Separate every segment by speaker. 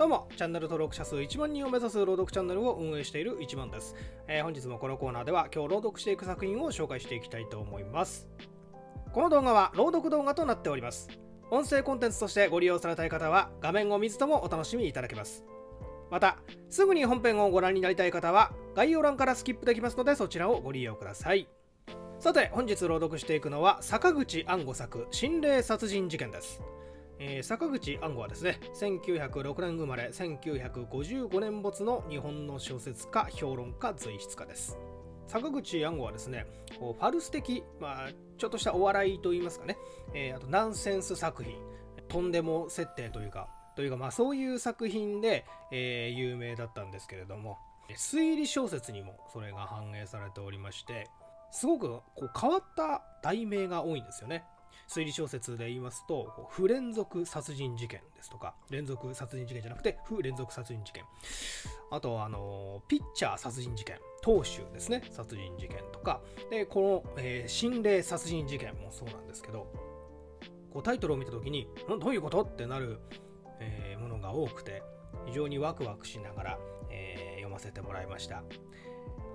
Speaker 1: どうも、チャンネル登録者数1万人を目指す朗読チャンネルを運営している一万です。えー、本日もこのコーナーでは今日朗読していく作品を紹介していきたいと思います。この動画は朗読動画となっております。音声コンテンツとしてご利用されたい方は画面を見ずともお楽しみいただけます。また、すぐに本編をご覧になりたい方は概要欄からスキップできますのでそちらをご利用ください。さて、本日朗読していくのは坂口安吾作心霊殺人事件です。えー、坂口安吾はですね1906年生まれ1955年没の日本の小説家評論家随筆家です坂口安吾はですねファルス的、まあ、ちょっとしたお笑いといいますかね、えー、あとナンセンス作品とんでも設定というかというかまあそういう作品で、えー、有名だったんですけれども推理小説にもそれが反映されておりましてすごくこう変わった題名が多いんですよね推理小説で言いますと、不連続殺人事件ですとか、連続殺人事件じゃなくて、不連続殺人事件。あと、あの、ピッチャー殺人事件、投手ですね、殺人事件とか、で、この、えー、心霊殺人事件もそうなんですけど、こうタイトルを見た時に、どういうことってなる、えー、ものが多くて、非常にワクワクしながら、えー、読ませてもらいました。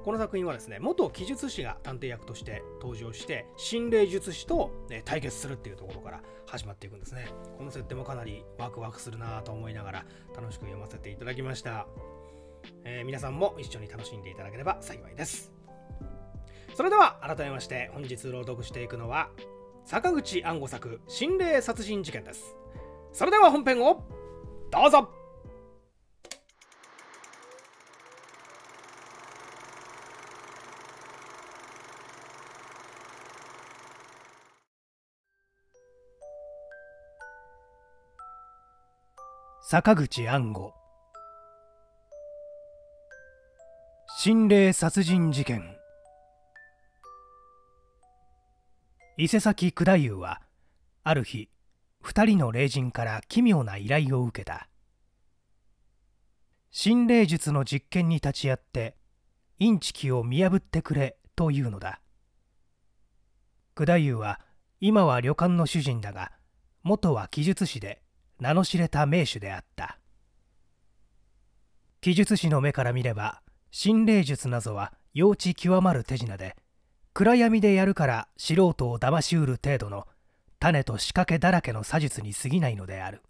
Speaker 1: この作品はですね元奇術師が探偵役として登場して心霊術師と、ね、対決するっていうところから始まっていくんですねこの設定もかなりワクワクするなと思いながら楽しく読ませていただきました、えー、皆さんも一緒に楽しんでいただければ幸いですそれでは改めまして本日朗読していくのは坂口安吾作心霊殺人事件ですそれでは本編をどうぞ坂口安吾心霊殺人事件伊勢崎九太夫はある日2人の霊人から奇妙な依頼を受けた心霊術の実験に立ち会ってインチキを見破ってくれというのだ九太夫は今は旅館の主人だが元は記述師で名の知れた名手であった記述師の目から見れば心霊術などは幼稚極まる手品で暗闇でやるから素人を騙しうる程度の種と仕掛けだらけの詐術に過ぎないのである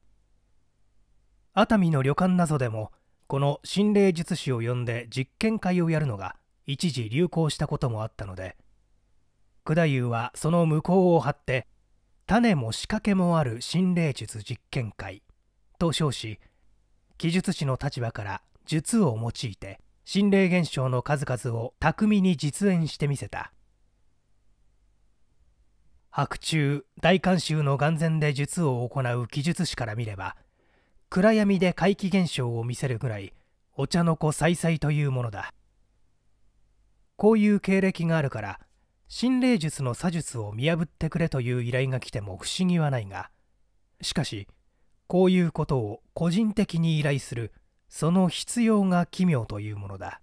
Speaker 1: 熱海の旅館などでもこの心霊術師を呼んで実験会をやるのが一時流行したこともあったので九太夫はその向こうを張って種も仕掛けもある心霊術実験会と称し記述師の立場から術を用いて心霊現象の数々を巧みに実演してみせた白昼大観衆の眼前で術を行う記述師から見れば暗闇で怪奇現象を見せるぐらいお茶の子さいさいというものだこういう経歴があるから心霊術の詐術を見破ってくれという依頼が来ても不思議はないがしかしこういうことを個人的に依頼するその必要が奇妙というものだ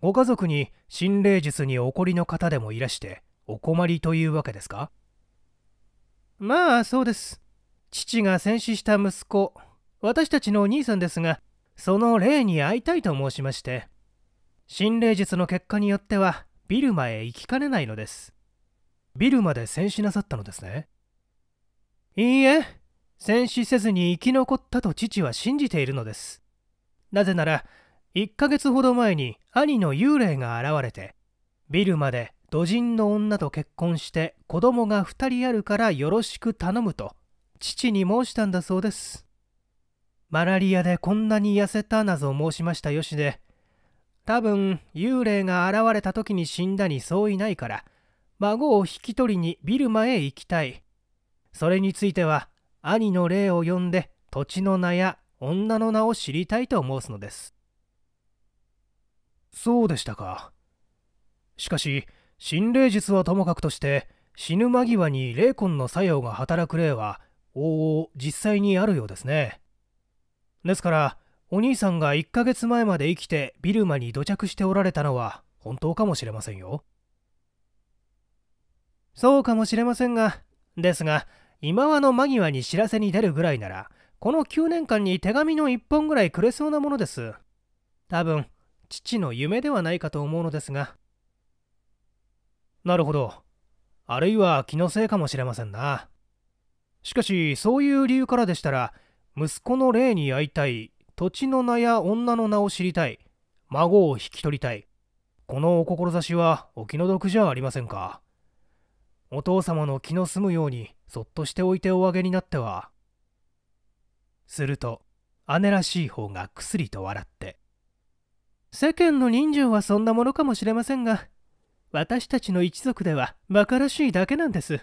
Speaker 1: ご家族に心霊術にお怒りの方でもいらしてお困りというわけですかまあそうです父が戦死した息子私たちのお兄さんですがその霊に会いたいと申しまして心霊術の結果によってはビルマへ行きかねないのですビルマで戦死なさったのですねいいえ戦死せずに生き残ったと父は信じているのですなぜなら1ヶ月ほど前に兄の幽霊が現れてビルマで土人の女と結婚して子供が2人あるからよろしく頼むと父に申したんだそうですマラリアでこんなに痩せた謎を申しましたよしで多分幽霊が現れた時に死んだに相違ないから孫を引き取りにビルマへ行きたいそれについては兄の霊を呼んで土地の名や女の名を知りたいと申すのですそうでしたかしかし心霊術はともかくとして死ぬ間際に霊魂の作用が働く例は往々実際にあるようですねですからお兄さんが1ヶ月前まで生きてビルマに土着しておられたのは本当かもしれませんよそうかもしれませんがですが今はの間際に知らせに出るぐらいならこの9年間に手紙の1本ぐらいくれそうなものです多分父の夢ではないかと思うのですがなるほどあるいは気のせいかもしれませんなしかしそういう理由からでしたら息子の霊に会いたい土地の名や女の名を知りたい孫を引き取りたいこのお志はお気の毒じゃありませんかお父様の気の済むようにそっとしておいておあげになってはすると姉らしい方がくすりと笑って世間の人情はそんなものかもしれませんが私たちの一族では馬鹿らしいだけなんです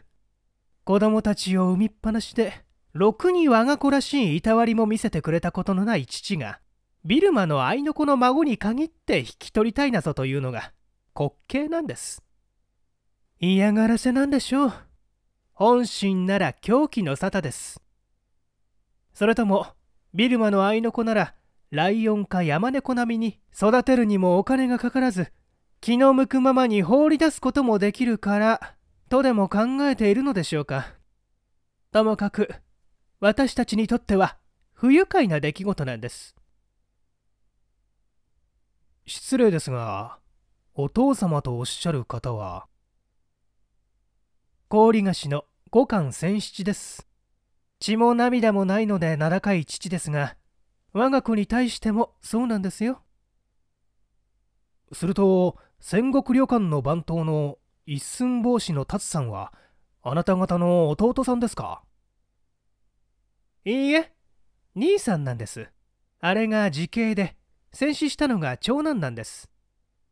Speaker 1: 子供たちを産みっぱなしで6に我が子らしいいたわりも見せてくれたことのない父がビルマの愛の子の孫に限って引き取りたいなぞというのが滑稽なんです嫌がらせなんでしょう本心なら狂気の沙汰ですそれともビルマの愛の子ならライオンかヤマネコ並みに育てるにもお金がかからず気の向くままに放り出すこともできるからとでも考えているのでしょうかともかく私たちにとっては不愉快な出来事なんです失礼ですがお父様とおっしゃる方は氷菓子の五感千七です血も涙もないので名高い父ですが我が子に対してもそうなんですよすると戦国旅館の番頭の一寸法師の達さんはあなた方の弟さんですかいいえ兄さんなんですあれが時系で戦死したのが長男なんです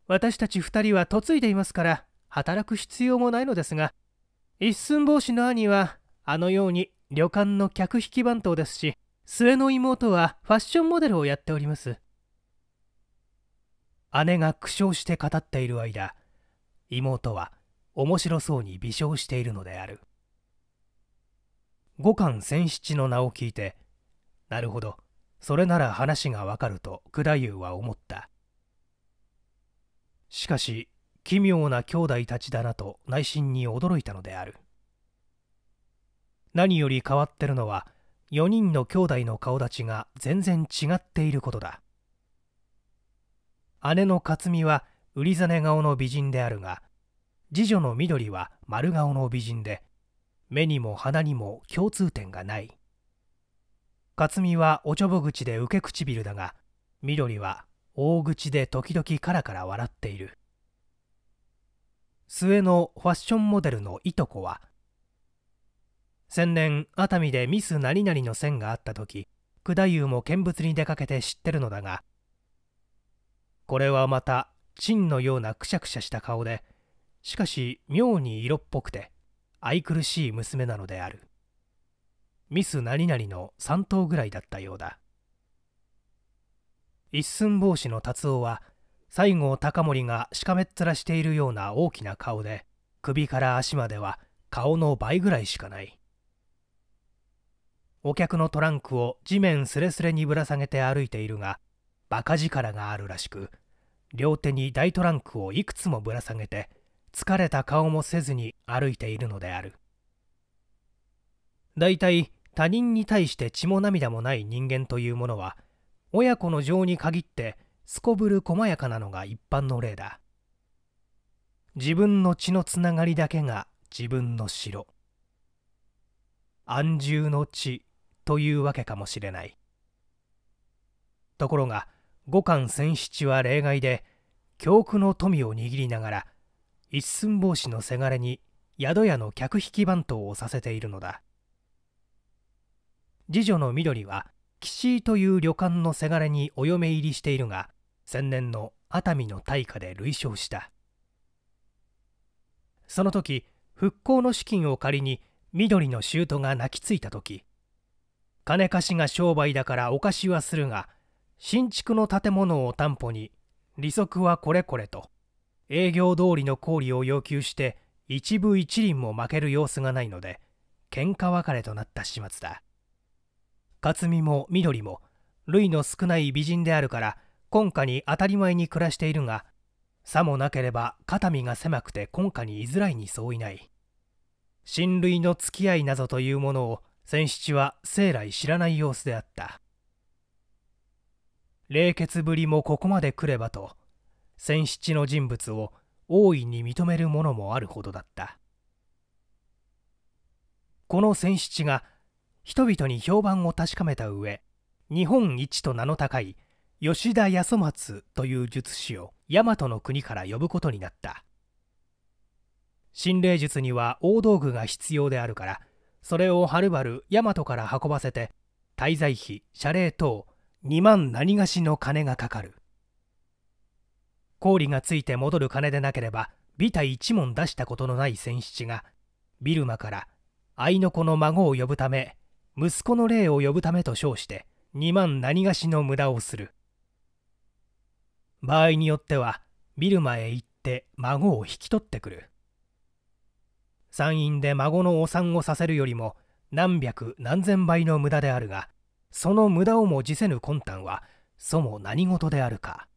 Speaker 1: 私たち2人は嫁いでいますから働く必要もないのですが一寸法師の兄はあのように旅館の客引き番頭ですし末の妹はファッションモデルをやっております姉が苦笑して語っている間妹は面白そうに微笑しているのである五冠千七の名を聞いてなるほどそれなら話がわかると九太夫は思ったしかし奇妙な兄弟たちだなと内心に驚いたのである何より変わってるのは4人の兄弟の顔立ちが全然違っていることだ姉の克美は売りざね顔の美人であるが次女の緑は丸顔の美人で目にも鼻にも共通点がない克実はおちょぼ口で受け唇だが緑は大口で時々カラカラ笑っている末のファッションモデルのいとこは先年熱海でミス何々の線があった時九太夫も見物に出かけて知ってるのだがこれはまたチのようなくしゃくしゃした顔でしかし妙に色っぽくて愛くるしい娘なのであるミス何々の3頭ぐらいだったようだ一寸法師の達夫は西郷隆盛がしかめっ面しているような大きな顔で首から足までは顔の倍ぐらいしかないお客のトランクを地面すれすれにぶら下げて歩いているが馬鹿力があるらしく両手に大トランクをいくつもぶら下げて疲れた顔もせずに歩いているのであるだいたい他人に対して血も涙もない人間というものは親子の情に限ってすこぶる細やかなのが一般の例だ自分の血のつながりだけが自分の城安住の地というわけかもしれないところが五感千七は例外で教区の富を握りながら一寸法師のせがれに宿屋の客引き番頭をさせているのだ次女の緑は岸井という旅館のせがれにお嫁入りしているが先年の熱海の大火で累傷したその時復興の資金を借りに緑の舅が泣きついた時金貸しが商売だからお貸しはするが新築の建物を担保に利息はこれこれと営業通りの氷を要求して一部一輪も負ける様子がないので喧嘩別れとなった始末だ克実も緑も類の少ない美人であるから今夏に当たり前に暮らしているがさもなければ肩身が狭くて今夏に居づらいにそういない親類の付き合いなどというものを千七は生来知らない様子であった冷血ぶりもここまで来ればと戦七の人物を大いに認めるものもあるほどだったこの戦七が人々に評判を確かめた上日本一と名の高い吉田康松という術師を大和の国から呼ぶことになった心霊術には大道具が必要であるからそれをはるばる大和から運ばせて滞在費謝礼等2万何がしの金がかかる氷がついて戻る金でなければビタ一文出したことのない千七がビルマから愛の子の孫を呼ぶため息子の霊を呼ぶためと称して2万何がしの無駄をする場合によってはビルマへ行って孫を引き取ってくる山陰で孫のお産をさせるよりも何百何千倍の無駄であるがその無駄をも辞せぬ魂胆はそも何事であるか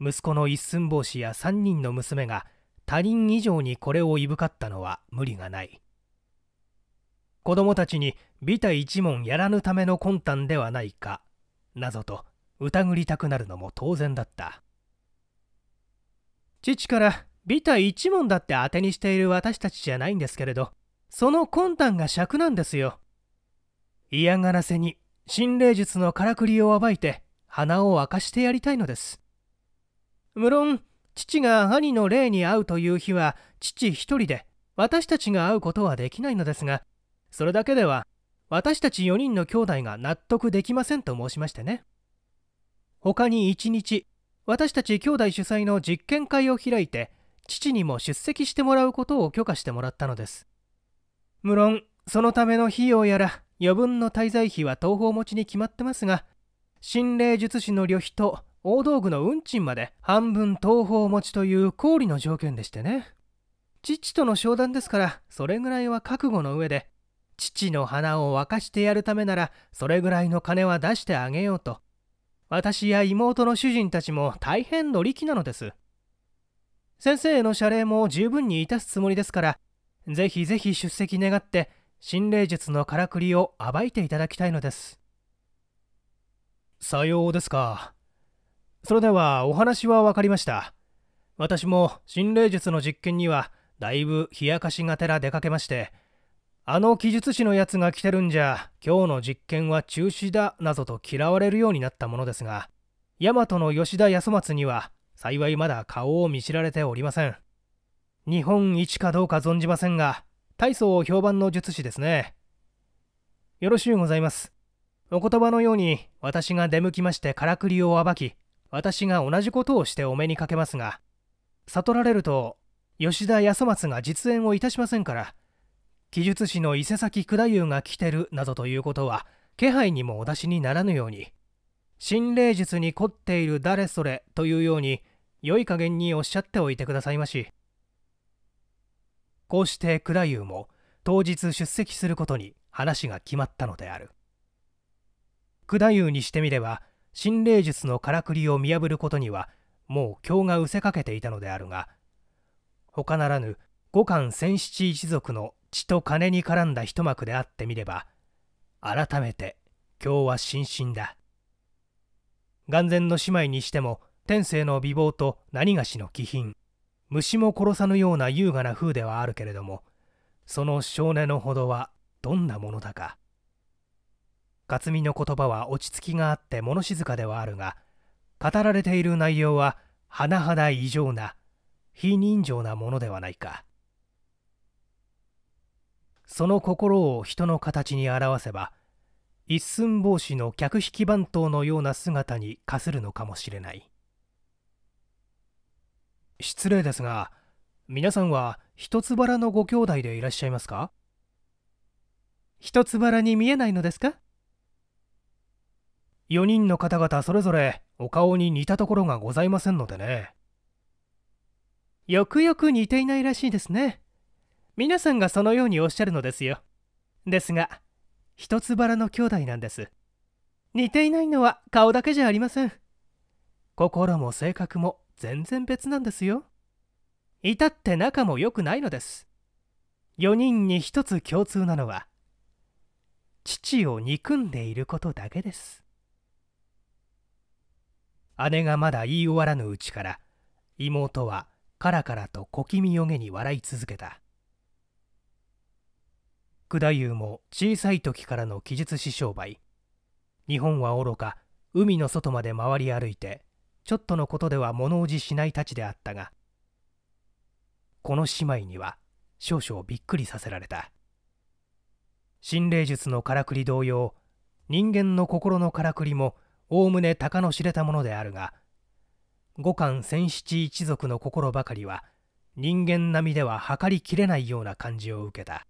Speaker 1: 息子の一寸法師や3人の娘が他人以上にこれをいぶかったのは無理がない子供たちに美太一門やらぬための魂胆ではないかなぞと疑りたくなるのも当然だった父から美太一門だって当てにしている私たちじゃないんですけれどその魂胆が尺なんですよ嫌がらせに心霊術のからくりを暴いて鼻を明かしてやりたいのです無論父が兄の霊に会うという日は父一人で私たちが会うことはできないのですがそれだけでは私たち4人の兄弟が納得できませんと申しましてね他に1日私たち兄弟主催の実験会を開いて父にも出席してもらうことを許可してもらったのです無論そのための費用やら余分の滞在費は東方持ちに決まってますが心霊術師の旅費と大道具の運賃まで半分東方持ちという氷の条件でしてね父との商談ですからそれぐらいは覚悟の上で父の花を沸かしてやるためならそれぐらいの金は出してあげようと私や妹の主人たちも大変乗り気なのです先生への謝礼も十分にいたすつもりですからぜひぜひ出席願って心霊術のからくりを暴いていただきたいのですさようですかそれではお話は分かりました私も心霊術の実験にはだいぶ冷やかしがてら出かけましてあの記述師のやつが来てるんじゃ今日の実験は中止だなどと嫌われるようになったものですが大和の吉田康松には幸いまだ顔を見知られておりません日本一かどうか存じませんが大層評判の術師ですねよろしゅうございますお言葉のように私が出向きましてからくりを暴き私が同じことをしてお目にかけますが悟られると吉田康松が実演をいたしませんから記述師の伊勢崎九太夫が来てるなどということは気配にもお出しにならぬように心霊術に凝っている誰それというように良い加減におっしゃっておいてくださいましこうして九太夫も当日出席することに話が決まったのである九太夫にしてみれば心霊術のからくりを見破ることにはもう今日がうせかけていたのであるが他ならぬ五冠千七一族の血と金に絡んだ一幕であってみれば改めて今日は心身だ眼前の姉妹にしても天性の美貌と何がしの気品虫も殺さぬような優雅な風ではあるけれどもその性根のほどはどんなものだか。克実の言葉は落ち着きがあって物静かではあるが語られている内容は甚だ異常な非人情なものではないかその心を人の形に表せば一寸法師の客引き番頭のような姿に化するのかもしれない失礼ですが皆さんは一つばらのご兄弟でいらっしゃいますか一つばらに見えないのですか4人の方々それぞれお顔に似たところがございませんのでねよくよく似ていないらしいですね皆さんがそのようにおっしゃるのですよですが一つバラの兄弟なんです似ていないのは顔だけじゃありません心も性格も全然別なんですよ至って仲も良くないのです4人に一つ共通なのは父を憎んでいることだけです姉がまだ言い終わらぬうちから妹はカラカラと小気味よげに笑い続けた九太夫も小さい時からの記述師商売日本はおろか海の外まで回り歩いてちょっとのことでは物おじしないたちであったがこの姉妹には少々びっくりさせられた心霊術のからくり同様人間の心のからくりもおおむね鷹の知れたものであるが五冠千七一族の心ばかりは人間並みでは測りきれないような感じを受けた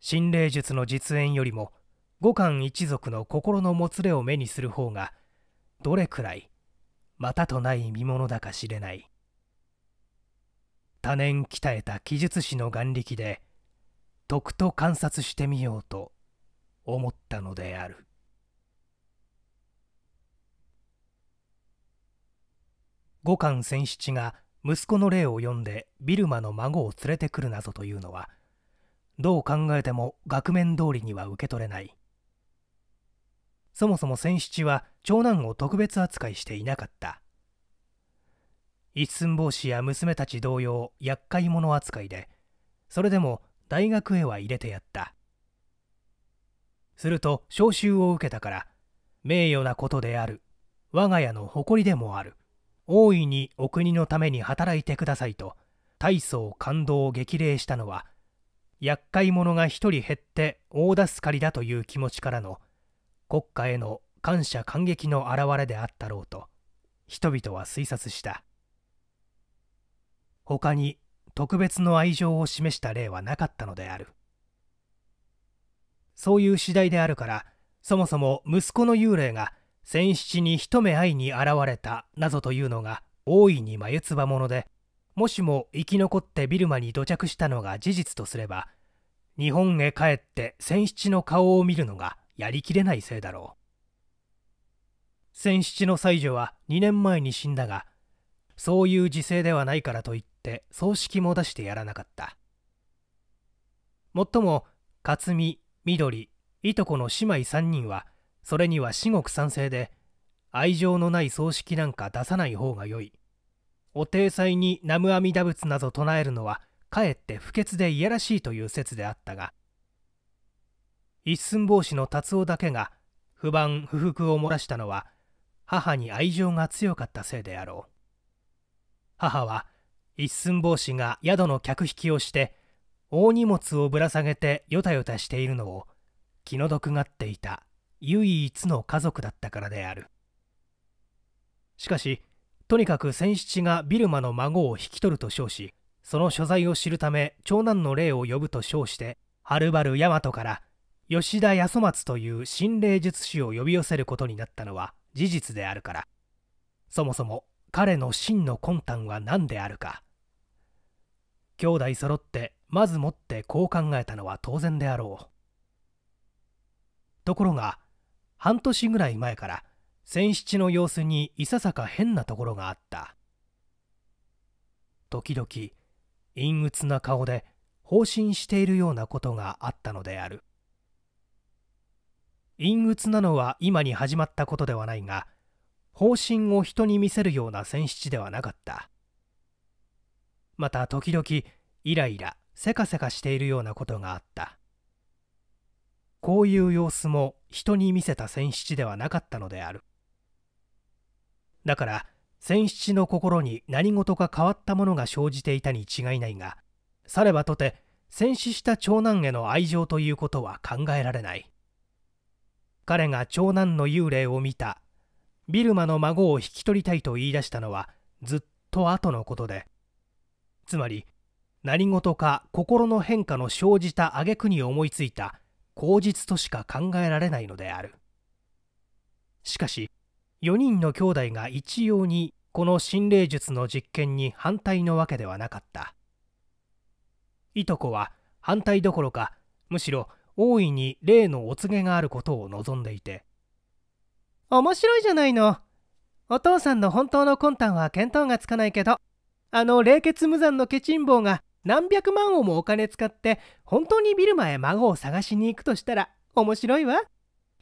Speaker 1: 心霊術の実演よりも五冠一族の心のもつれを目にする方がどれくらいまたとない見物だか知れない多年鍛えた奇術師の眼力でとくと観察してみようと思ったのである。五冠千七が息子の霊を読んでビルマの孫を連れてくる謎というのはどう考えても額面通りには受け取れないそもそも千七は長男を特別扱いしていなかった一寸法師や娘たち同様厄介者扱いでそれでも大学へは入れてやったすると召集を受けたから名誉なことである我が家の誇りでもある大いにお国のために働いてくださいと大層感動を激励したのは厄介者が1人減って大助かりだという気持ちからの国家への感謝感激の表れであったろうと人々は推察した他に特別の愛情を示した例はなかったのであるそういう次第であるからそもそも息子の幽霊が戦七に一目会いに現れたなどというのが大いに眉唾ものでもしも生き残ってビルマに土着したのが事実とすれば日本へ帰って千七の顔を見るのがやりきれないせいだろう千七の妻女は2年前に死んだがそういう時勢ではないからといって葬式も出してやらなかったもっとも克実緑いとこの姉妹3人はそれには至極賛成で愛情のない葬式なんか出さない方が良いお体裁に南無阿弥陀仏など唱えるのはかえって不潔でいやらしいという説であったが一寸法師の達夫だけが不満不服を漏らしたのは母に愛情が強かったせいであろう母は一寸法師が宿の客引きをして大荷物をぶら下げてよたよたしているのを気の毒がっていた唯一の家族だったからであるしかしとにかく千七がビルマの孫を引き取ると称しその所在を知るため長男の霊を呼ぶと称してはるばる大和から吉田康松という心霊術師を呼び寄せることになったのは事実であるからそもそも彼の真の魂胆は何であるか兄弟揃ってまずもってこう考えたのは当然であろうところが半年ぐらい前から千七の様子にいささか変なところがあった時々陰鬱な顔で放心しているようなことがあったのである陰鬱なのは今に始まったことではないが方針を人に見せるような戦七ではなかったまた時々イライラせかせかしているようなことがあったこういう様子も人に見せた千七ではなかったのであるだから千七の心に何事か変わったものが生じていたに違いないがさればとて戦死した長男への愛情ということは考えられない彼が長男の幽霊を見たビルマの孫を引き取りたいと言い出したのはずっと後のことでつまり何事か心の変化の生じた挙句に思いついた口実としか考えられないのであるしかし4人の兄弟が一様にこの心霊術の実験に反対のわけではなかったいとこは反対どころかむしろ大いに例のお告げがあることを望んでいて面白いじゃないのお父さんの本当の魂胆は見当がつかないけどあの冷血無残のケチン坊が何百万をもお金使って本当にビルマへ孫を探しに行くとしたら面白いわ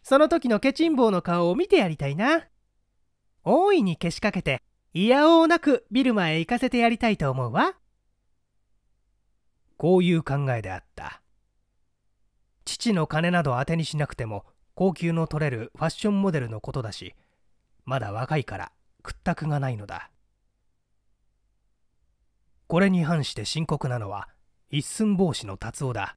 Speaker 1: その時のケチンボウの顔を見てやりたいな大いにけしかけていやおうなくビルマへ行かせてやりたいと思うわこういう考えであった父の金など当てにしなくても高級の取れるファッションモデルのことだしまだ若いから屈託がないのだこれに反して深刻なのは一寸法師の達夫だ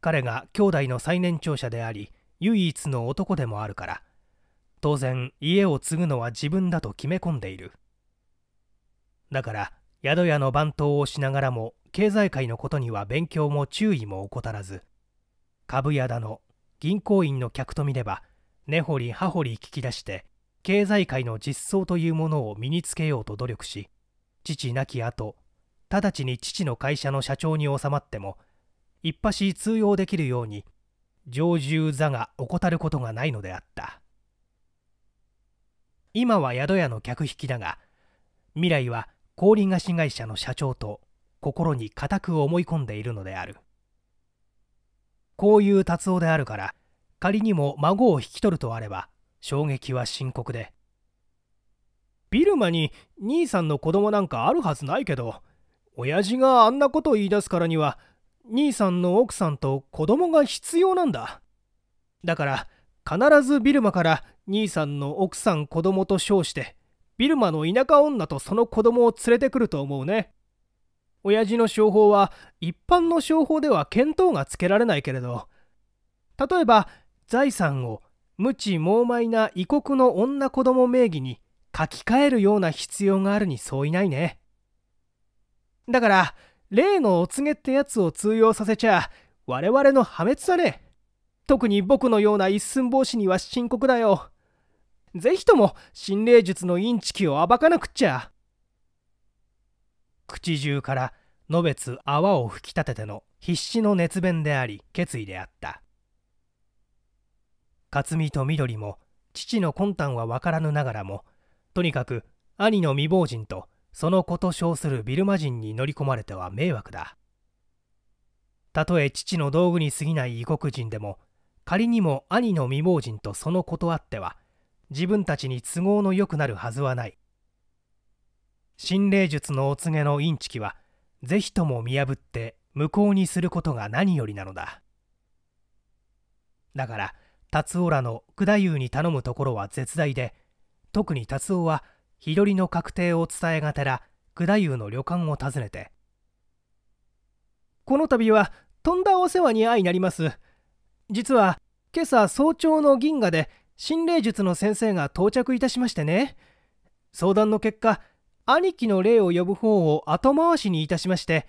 Speaker 1: 彼が兄弟の最年長者であり唯一の男でもあるから当然家を継ぐのは自分だと決め込んでいるだから宿屋の番頭をしながらも経済界のことには勉強も注意も怠らず株屋だの銀行員の客と見れば根掘り葉掘り聞き出して経済界の実相というものを身につけようと努力し父亡き後直ちに父の会社の社長に収まっても一発通用できるように常住座が怠ることがないのであった今は宿屋の客引きだが未来は氷菓子会社の社長と心に固く思い込んでいるのであるこういう達夫であるから仮にも孫を引き取るとあれば衝撃は深刻でビルマに兄さんの子供なんかあるはずないけど親父があんなこと言い出すからには兄さんの奥さんと子供が必要なんだだから必ずビルマから兄さんの奥さん子供と称してビルマの田舎女とその子供を連れてくると思うね親父の商法は一般の商法では見当がつけられないけれど例えば財産を無知猛昧な異国の女子供名義に書き換えるような必要があるにそういないね。だから、例のお告げってやつを通用させちゃ、我々の破滅だね。特に僕のような一寸法師には深刻だよ。ぜひとも心霊術のインチキを暴かなくっちゃ。口中からのべつ泡を吹き立てての必死の熱弁であり決意であった克実と緑も父の魂胆は分からぬながらもとにかく兄の未亡人とその子と称するビルマ人に乗り込まれては迷惑だたとえ父の道具に過ぎない異国人でも仮にも兄の未亡人とその子とあっては自分たちに都合の良くなるはずはない心霊術のお告げのインチキは是非とも見破って無効にすることが何よりなのだだから達夫らの九太夫に頼むところは絶大で特に達夫は日取りの確定を伝えがてら九太夫の旅館を訪ねてこの度はとんだお世話に相なります実は今朝早朝の銀河で心霊術の先生が到着いたしましてね相談の結果兄貴の霊を呼ぶ方を後回しにいたしまして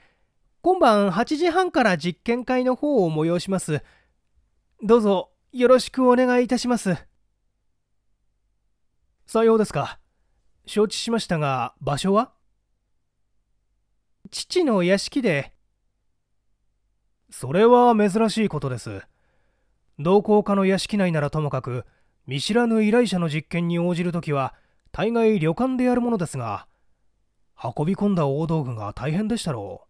Speaker 1: 今晩8時半から実験会の方を催しますどうぞよろしくお願いいたしますさようですか。承知しましたが、場所は父の屋敷で。それは珍しいことです。同行家の屋敷内ならともかく、見知らぬ依頼者の実験に応じるときは、大概旅館でやるものですが、運び込んだ大道具が大変でしたろ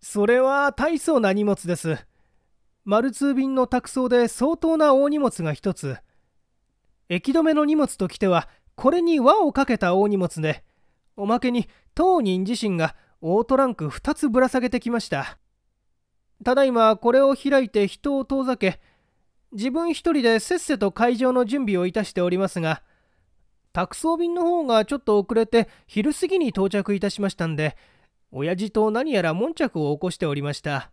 Speaker 1: う。それは大層な荷物です。丸通便の託送で相当な大荷物が一つ。駅止めの荷物ときてはこれに輪をかけた大荷物でおまけに当人自身がオートランク2つぶら下げてきましたただいまこれを開いて人を遠ざけ自分一人でせっせと会場の準備をいたしておりますが宅送便の方がちょっと遅れて昼過ぎに到着いたしましたんで親父と何やら悶着を起こしておりました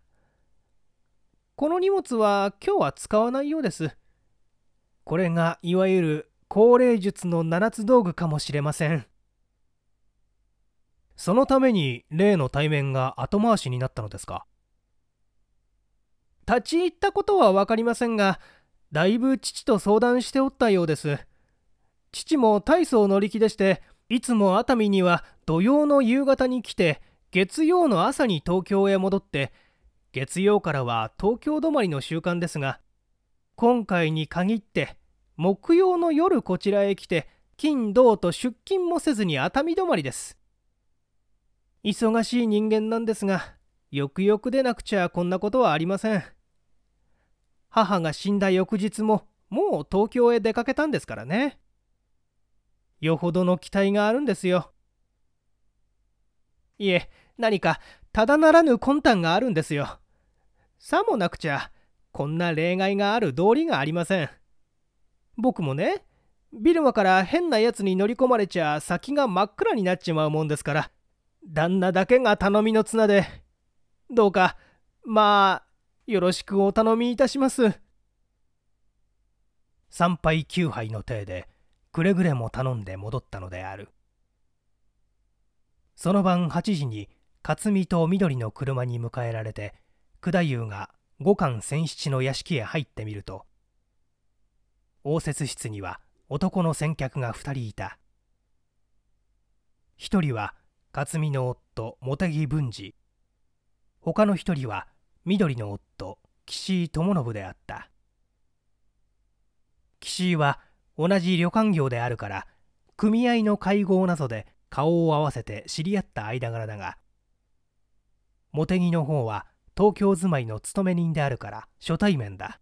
Speaker 1: この荷物は今日は使わないようですこれがいわゆる高齢術の七つ道具かもしれませんそのために例の対面が後回しになったのですか立ち入ったことは分かりませんがだいぶ父と相談しておったようです父も大層乗り気でしていつも熱海には土曜の夕方に来て月曜の朝に東京へ戻って月曜からは東京止まりの習慣ですが今回に限って木曜の夜こちらへ来て金土と出勤もせずに熱海止まりです忙しい人間なんですがよくよく出なくちゃこんなことはありません母が死んだ翌日ももう東京へ出かけたんですからねよほどの期待があるんですよいえ何かただならぬ魂胆があるんですよさもなくちゃこんな例外がある道理がありません僕もねビルマから変なやつに乗り込まれちゃ先が真っ暗になっちまうもんですから旦那だけが頼みの綱でどうかまあよろしくお頼みいたします参拝9杯の体でくれぐれも頼んで戻ったのであるその晩8時に克実と緑の車に迎えられて九太夫が五冠千七の屋敷へ入ってみると応接室には男の先客が2人いた1人は克巳の夫茂木文治他の1人は緑の夫岸井智信であった岸井は同じ旅館業であるから組合の会合などで顔を合わせて知り合った間柄だが茂木の方は東京住まいの勤め人であるから初対面だ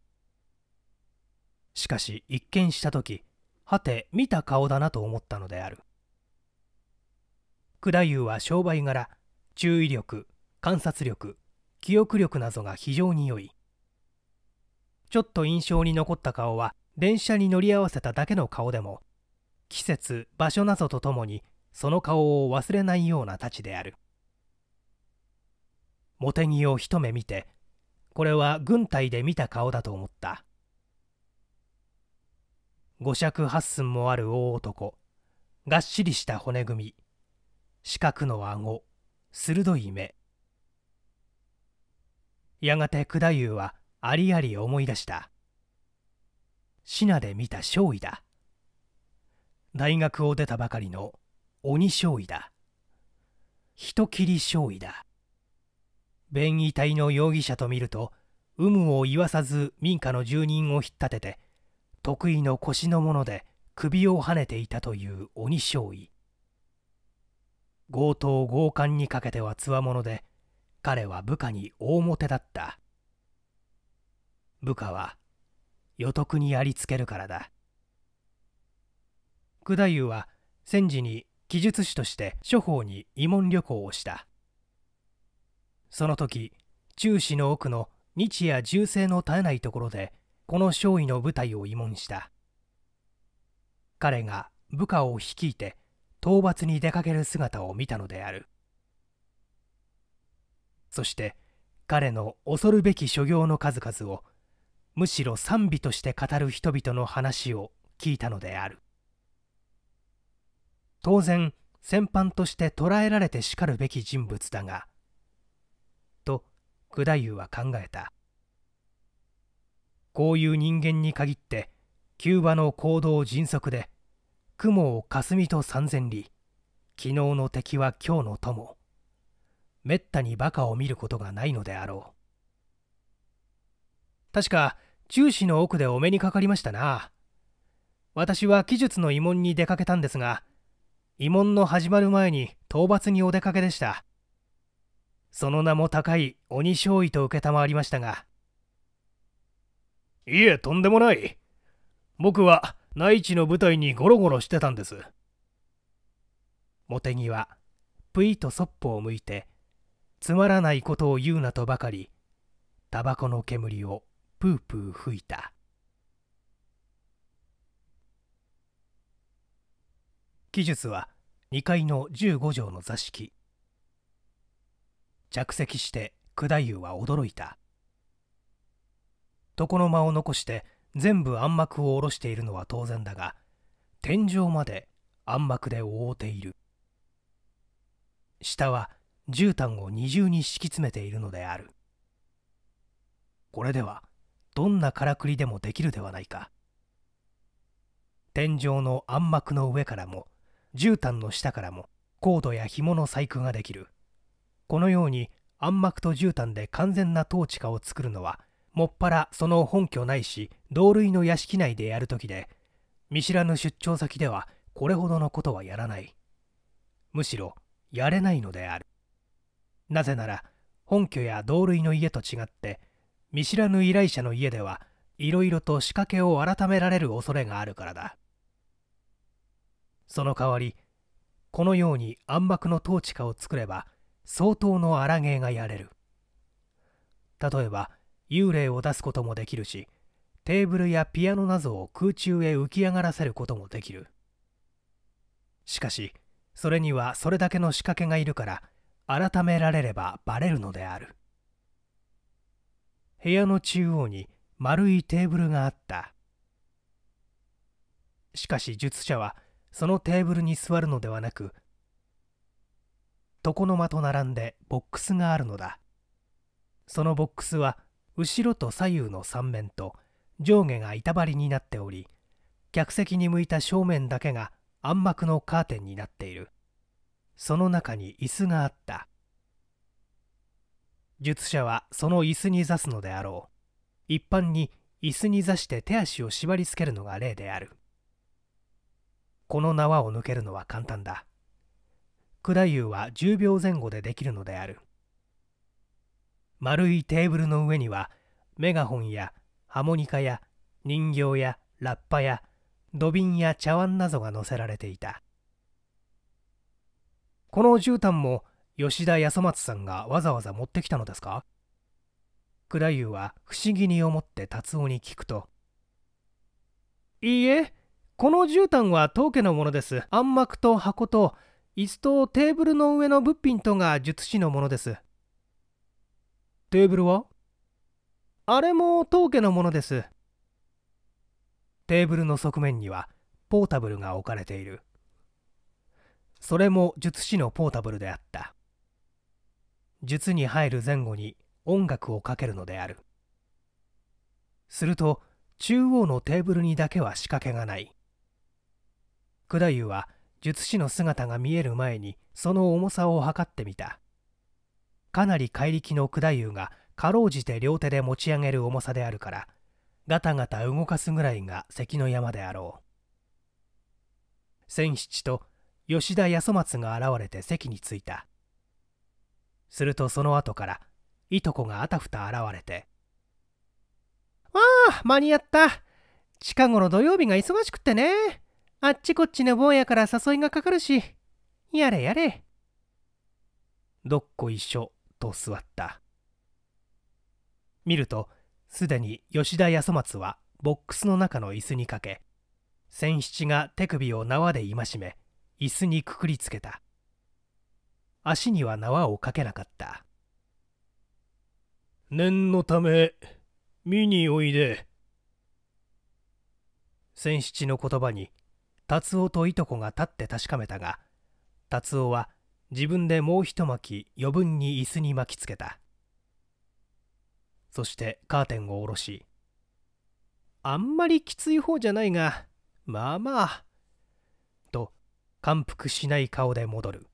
Speaker 1: しかし一見した時はて見た顔だなと思ったのである九太夫は商売柄注意力観察力記憶力などが非常に良いちょっと印象に残った顔は電車に乗り合わせただけの顔でも季節場所などとともにその顔を忘れないようなたちである茂木を一目見てこれは軍隊で見た顔だと思った五尺八寸もある大男がっしりした骨組み四角の顎鋭い目やがて九太夫はありあり思い出した品で見た少尉だ大学を出たばかりの鬼少尉だ人斬り少尉だ便宜体の容疑者と見ると有無を言わさず民家の住人を引っ立てて得意の腰のもので首をはねていたという鬼少尉強盗強姦にかけてはつわもので彼は部下に大もてだった部下は予得にありつけるからだ九太夫は戦時に記述師として諸方に慰問旅行をしたその時中止の奥の日夜銃声の絶えないところでこの勝尉の部隊を慰問した彼が部下を率いて討伐に出かける姿を見たのであるそして彼の恐るべき所業の数々をむしろ賛美として語る人々の話を聞いたのである当然戦犯として捕らえられてしかるべき人物だがと九太夫は考えたこういう人間に限ってキューバの行動迅速で雲を霞と三千里昨日の敵は今日の友めったに馬鹿を見ることがないのであろう確か中止の奥でお目にかかりましたな私は技術の慰問に出かけたんですが慰問の始まる前に討伐にお出かけでしたその名も高い鬼少尉と承りましたがいえ、とんでもない。僕は内地の舞台にゴロゴロしてたんです。茂木は、ぷいとそっぽを向いて、つまらないことを言うなとばかり、タバコの煙をプープー吹いた。記述は2階の15畳の座敷。着席して九太夫は驚いた。床の間を残して全部暗幕を下ろしているのは当然だが天井まで暗幕で覆っている下は絨毯を二重に敷き詰めているのであるこれではどんなからくりでもできるではないか天井の暗幕の上からも絨毯の下からもコードや紐の細工ができるこのように暗幕と絨毯で完全な統治下を作るのはもっぱらその本拠ないし同類の屋敷内でやる時で見知らぬ出張先ではこれほどのことはやらないむしろやれないのであるなぜなら本拠や同類の家と違って見知らぬ依頼者の家ではいろいろと仕掛けを改められる恐れがあるからだその代わりこのように暗幕の統治下を作れば相当の荒芸がやれる例えば幽霊を出すこともできるしテーブルやピアノなどを空中へ浮き上がらせることもできるしかしそれにはそれだけの仕掛けがいるから改められればバレるのである部屋の中央に丸いテーブルがあったしかし術者はそのテーブルに座るのではなく床の間と並んでボックスがあるのだそのボックスは後ろと左右の3面と上下が板張りになっており客席に向いた正面だけが暗幕のカーテンになっているその中に椅子があった術者はその椅子に座すのであろう一般に椅子に座して手足を縛り付けるのが例であるこの縄を抜けるのは簡単だ。九太夫は10秒前後でできるのである。丸いテーブルの上にはメガホンやハモニカや人形やラッパや土瓶や茶碗などが載せられていたこの絨毯も吉田康松さんがわざわざ持ってきたのですか九太は不思議に思って達夫に聞くと「いいえこの絨毯は当家のものです暗幕と箱と椅子とテーブルの上の物品とが術師のものですテーブルはあれも当家のものです。テーブルの側面にはポータブルが置かれている。それも術師のポータブルであった。術に入る前後に音楽をかけるのである。すると中央のテーブルにだけは仕掛けがない。九太夫は術師の姿が見える前にその重さを測ってみた。かなり怪力の管湯がかろうじて両手で持ち上げる重さであるからガタガタ動かすぐらいが関の山であろう千七と吉田康松が現れて席に着いたするとその後からいとこがあたふた現れて「ああ間に合った近頃土曜日が忙しくってねあっちこっちの坊やから誘いがかかるしやれやれ」どっこいしょと座った見るとすでに吉田康松はボックスの中の椅子にかけ千七が手首を縄で戒め椅子にくくりつけた足には縄をかけなかった念のため見においで千七の言葉に達夫といとこが立って確かめたが達夫は自分でもう一巻余分に椅子に巻きつけたそしてカーテンを下ろしあんまりきつい方じゃないがまあまあと感服しない顔で戻る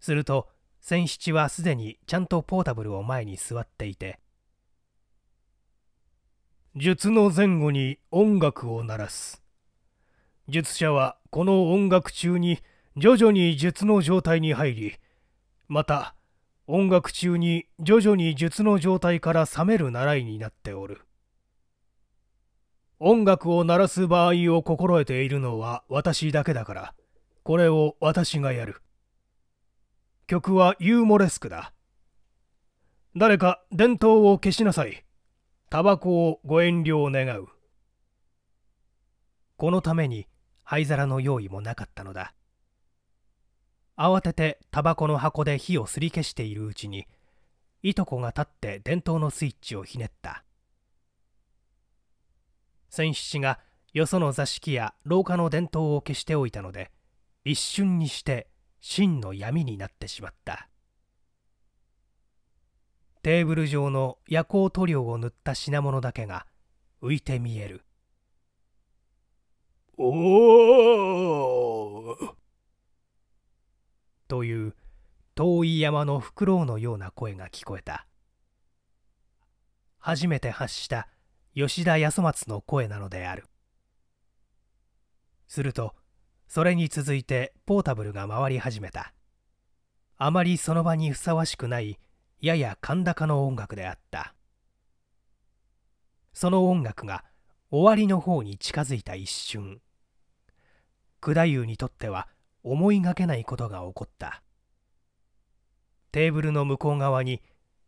Speaker 1: すると千七はすでにちゃんとポータブルを前に座っていて術の前後に音楽を鳴らす術者はこの音楽中に「徐々に術の状態に入りまた音楽中に徐々に術の状態から覚める習いになっておる音楽を鳴らす場合を心得ているのは私だけだからこれを私がやる曲はユーモレスクだ誰か伝統を消しなさいタバコをご遠慮を願うこのために灰皿の用意もなかったのだ慌ててタバコの箱で火をすり消しているうちにいとこが立って電灯のスイッチをひねった千七がよその座敷や廊下の電灯を消しておいたので一瞬にして真の闇になってしまったテーブル上の夜光塗料を塗った品物だけが浮いて見えるおおという遠い山のフクロウのような声が聞こえた初めて発した吉田康松の声なのであるするとそれに続いてポータブルが回り始めたあまりその場にふさわしくないやや甲高の音楽であったその音楽が終わりの方に近づいた一瞬九太夫にとっては思いがけないことが起こったテーブルの向こう側に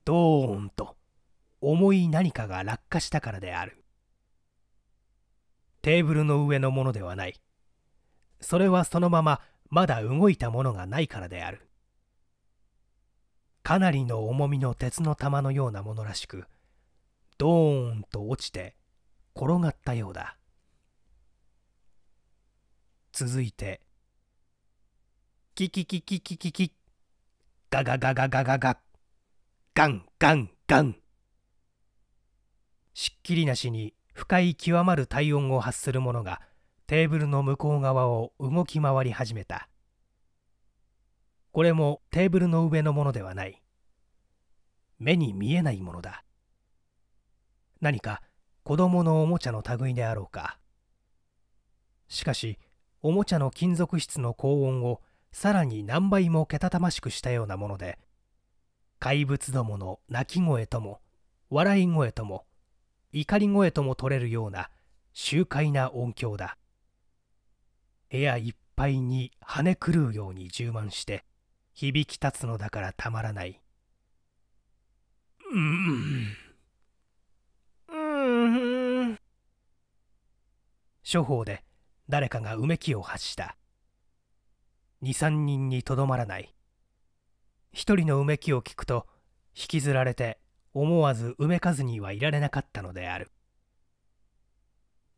Speaker 1: ドーンと重い何かが落下したからであるテーブルの上のものではないそれはそのまままだ動いたものがないからであるかなりの重みの鉄の玉のようなものらしくドーンと落ちて転がったようだ続いてキキキキキキキガガガガガガガガンガンガンしっきりなしに深い極まる体温を発するものがテーブルの向こう側を動き回り始めたこれもテーブルの上のものではない目に見えないものだ何か子供のおもちゃの類であろうかしかしおもちゃの金属質の高温をさらに何倍もけたたましくしたようなもので怪物どもの泣き声とも笑い声とも怒り声とも取れるような周回な音響だ部屋いっぱいに跳ね狂うように充満して響き立つのだからたまらないうんうん処方で誰かがうめきを発した23人にとどまらない一人のうめきを聞くと引きずられて思わずうめかずにはいられなかったのである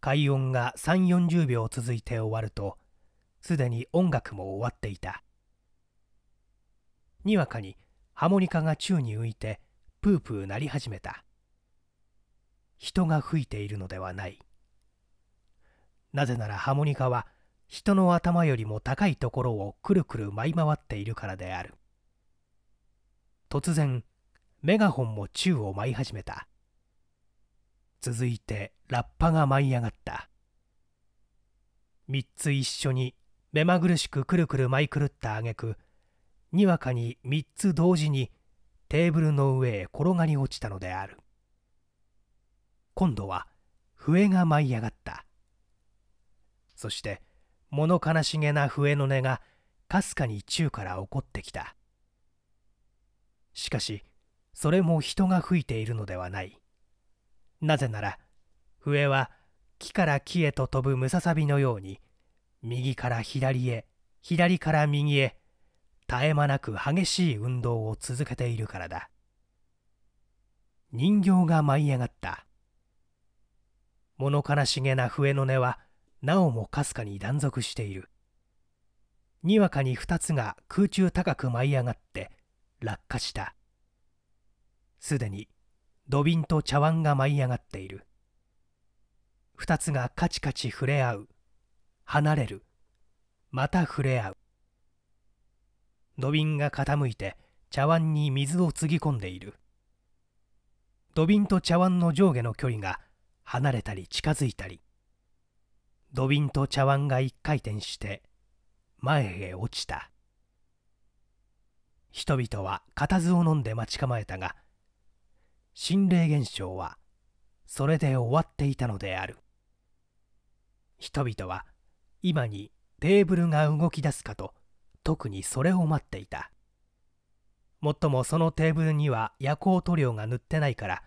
Speaker 1: 快音が3 4 0秒続いて終わるとすでに音楽も終わっていたにわかにハモニカが宙に浮いてプープー鳴り始めた人が吹いているのではないなぜならハモニカは人の頭よりも高いところをくるくる舞い回っているからである突然メガホンも宙を舞い始めた続いてラッパが舞い上がった3つ一緒に目まぐるしくくるくる舞い狂った挙句にわかに3つ同時にテーブルの上へ転がり落ちたのである今度は笛が舞い上がったそして物悲しげな笛の音がかすかに宙から起こってきたしかしそれも人が吹いているのではないなぜなら笛は木から木へと飛ぶムササビのように右から左へ左から右へ絶え間なく激しい運動を続けているからだ人形が舞い上がった物悲しげな笛の音はなおもかすかに断続しているにわかに2つが空中高く舞い上がって落下したすでに土瓶と茶碗が舞い上がっている2つがカチカチ触れ合う離れるまた触れ合う土瓶が傾いて茶碗に水をつぎ込んでいる土瓶と茶碗の上下の距離が離れたり近づいたり土瓶と茶碗が一回転して前へ落ちた人々は固唾を飲んで待ち構えたが心霊現象はそれで終わっていたのである人々は今にテーブルが動き出すかと特にそれを待っていたもっともそのテーブルには夜光塗料が塗ってないから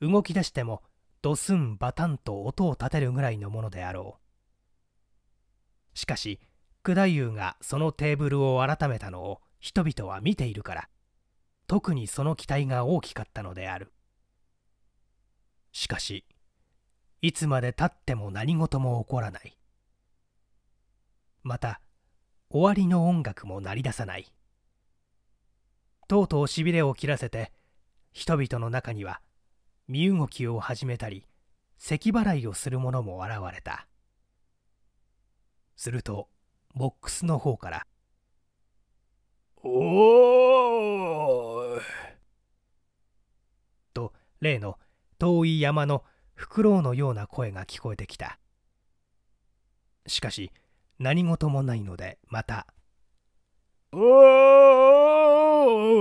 Speaker 1: 動き出してもドスンバタンと音を立てるぐらいのものであろうしかし九太夫がそのテーブルを改めたのを人々は見ているから特にその期待が大きかったのであるしかしいつまでたっても何事も起こらないまた終わりの音楽も鳴り出さないとうとうしびれを切らせて人々の中には身動きを始めたり咳払いをする者も現れた。すると、ボックスの方から、おーと、例の遠い山のフクロウのような声が聞こえてきた。しかし、何事もないので、また、お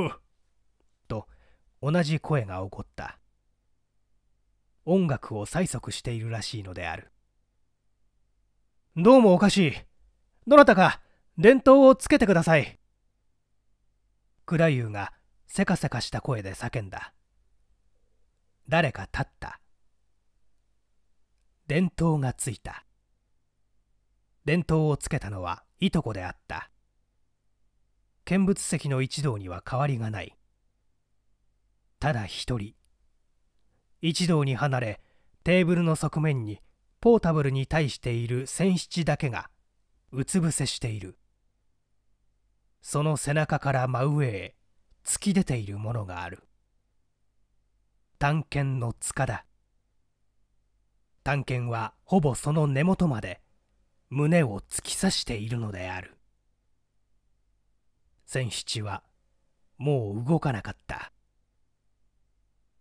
Speaker 1: ーと、同じ声が起こった。音楽を催促しているらしいのである。どうもおかしい。どなたか、電灯をつけてください。倉優がせかせかした声で叫んだ。誰か立った。電灯がついた。電灯をつけたのはいとこであった。見物席の一同には変わりがない。ただ一人。一同に離れ、テーブルの側面にポータブルに対している千七だけがうつ伏せしているその背中から真上へ突き出ているものがある探検の塚だ探検はほぼその根元まで胸を突き刺しているのである千七はもう動かなかった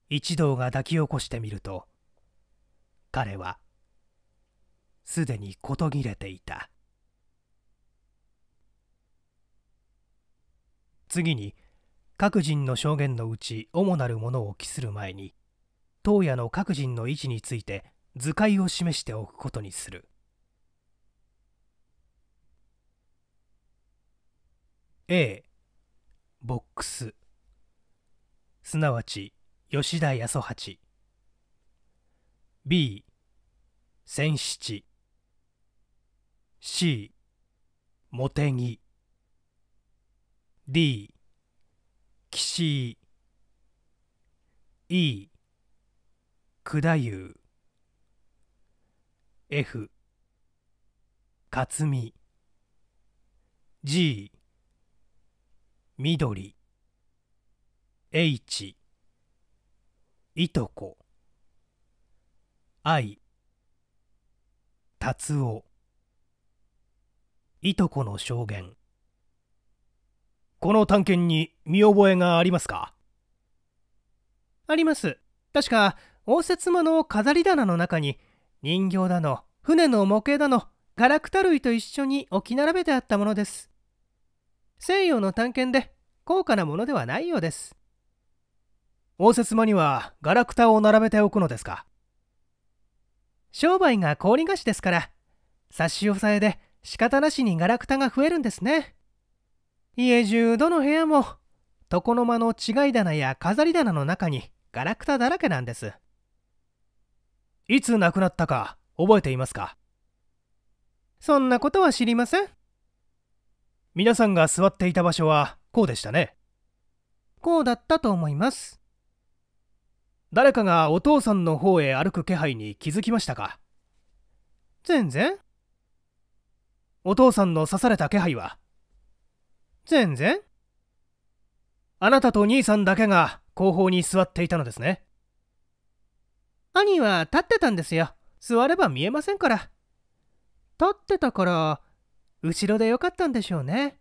Speaker 1: 一同が抱き起こしてみると彼はすでに事切れていた次に各人の証言のうち主なるものを期する前に当夜の各人の位置について図解を示しておくことにする A ボックスすなわち吉田八十八 B 千七 C モテギ D 岸 E 九太夫 F 克美 G 緑 H いとこ I 達夫いとこの証言この探検に見覚えがありますかあります確か応接間の飾り棚の中に人形だの船の模型だのガラクタ類と一緒に置き並べてあったものです西洋の探検で高価なものではないようです応接間にはガラクタを並べておくのですか商売が氷菓子ですから差し押さえで仕方なしにガラクタが増えるんですね家中どの部屋も床の間の違い棚や飾り棚の中にガラクタだらけなんですいつ亡くなったか覚えていますかそんなことは知りません皆さんが座っていた場所はこうでしたねこうだったと思います誰かがお父さんの方へ歩く気配に気づきましたか全然お父さんの刺された気配は全然あなたと兄さんだけが後方に座っていたのですね兄は立ってたんですよ座れば見えませんから立ってたから後ろでよかったんでしょうね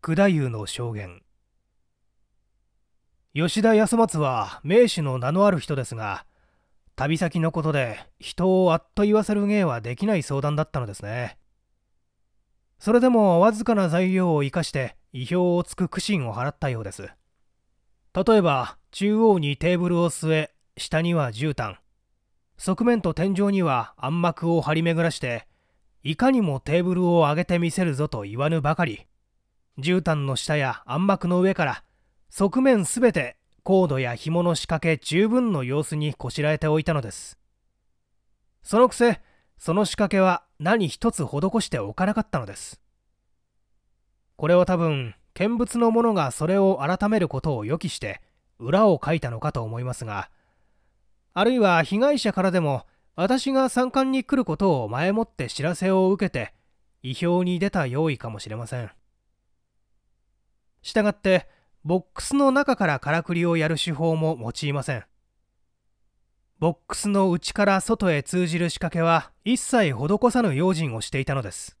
Speaker 1: 九太夫の証言吉田康松は名手の名のある人ですが旅先のことで人をあっと言わせる芸はできない相談だったのですねそれでもわずかな材料を生かして意表をつく苦心を払ったようです例えば中央にテーブルを据え下には絨毯側面と天井には暗幕を張り巡らしていかにもテーブルを上げてみせるぞと言わぬばかり絨毯の下や暗幕の上から側面すべてコードや紐の仕掛け十分の様子にこしらえておいたのですそのくせその仕掛けは何一つ施しておかなかったのですこれは多分見物の者がそれを改めることを予期して裏を書いたのかと思いますがあるいは被害者からでも私が参観に来ることを前もって知らせを受けて意表に出た用意かもしれませんしたがってボックスの中からからくりをやる手法も用いませんボックスの内から外へ通じる仕掛けは一切施さぬ用心をしていたのです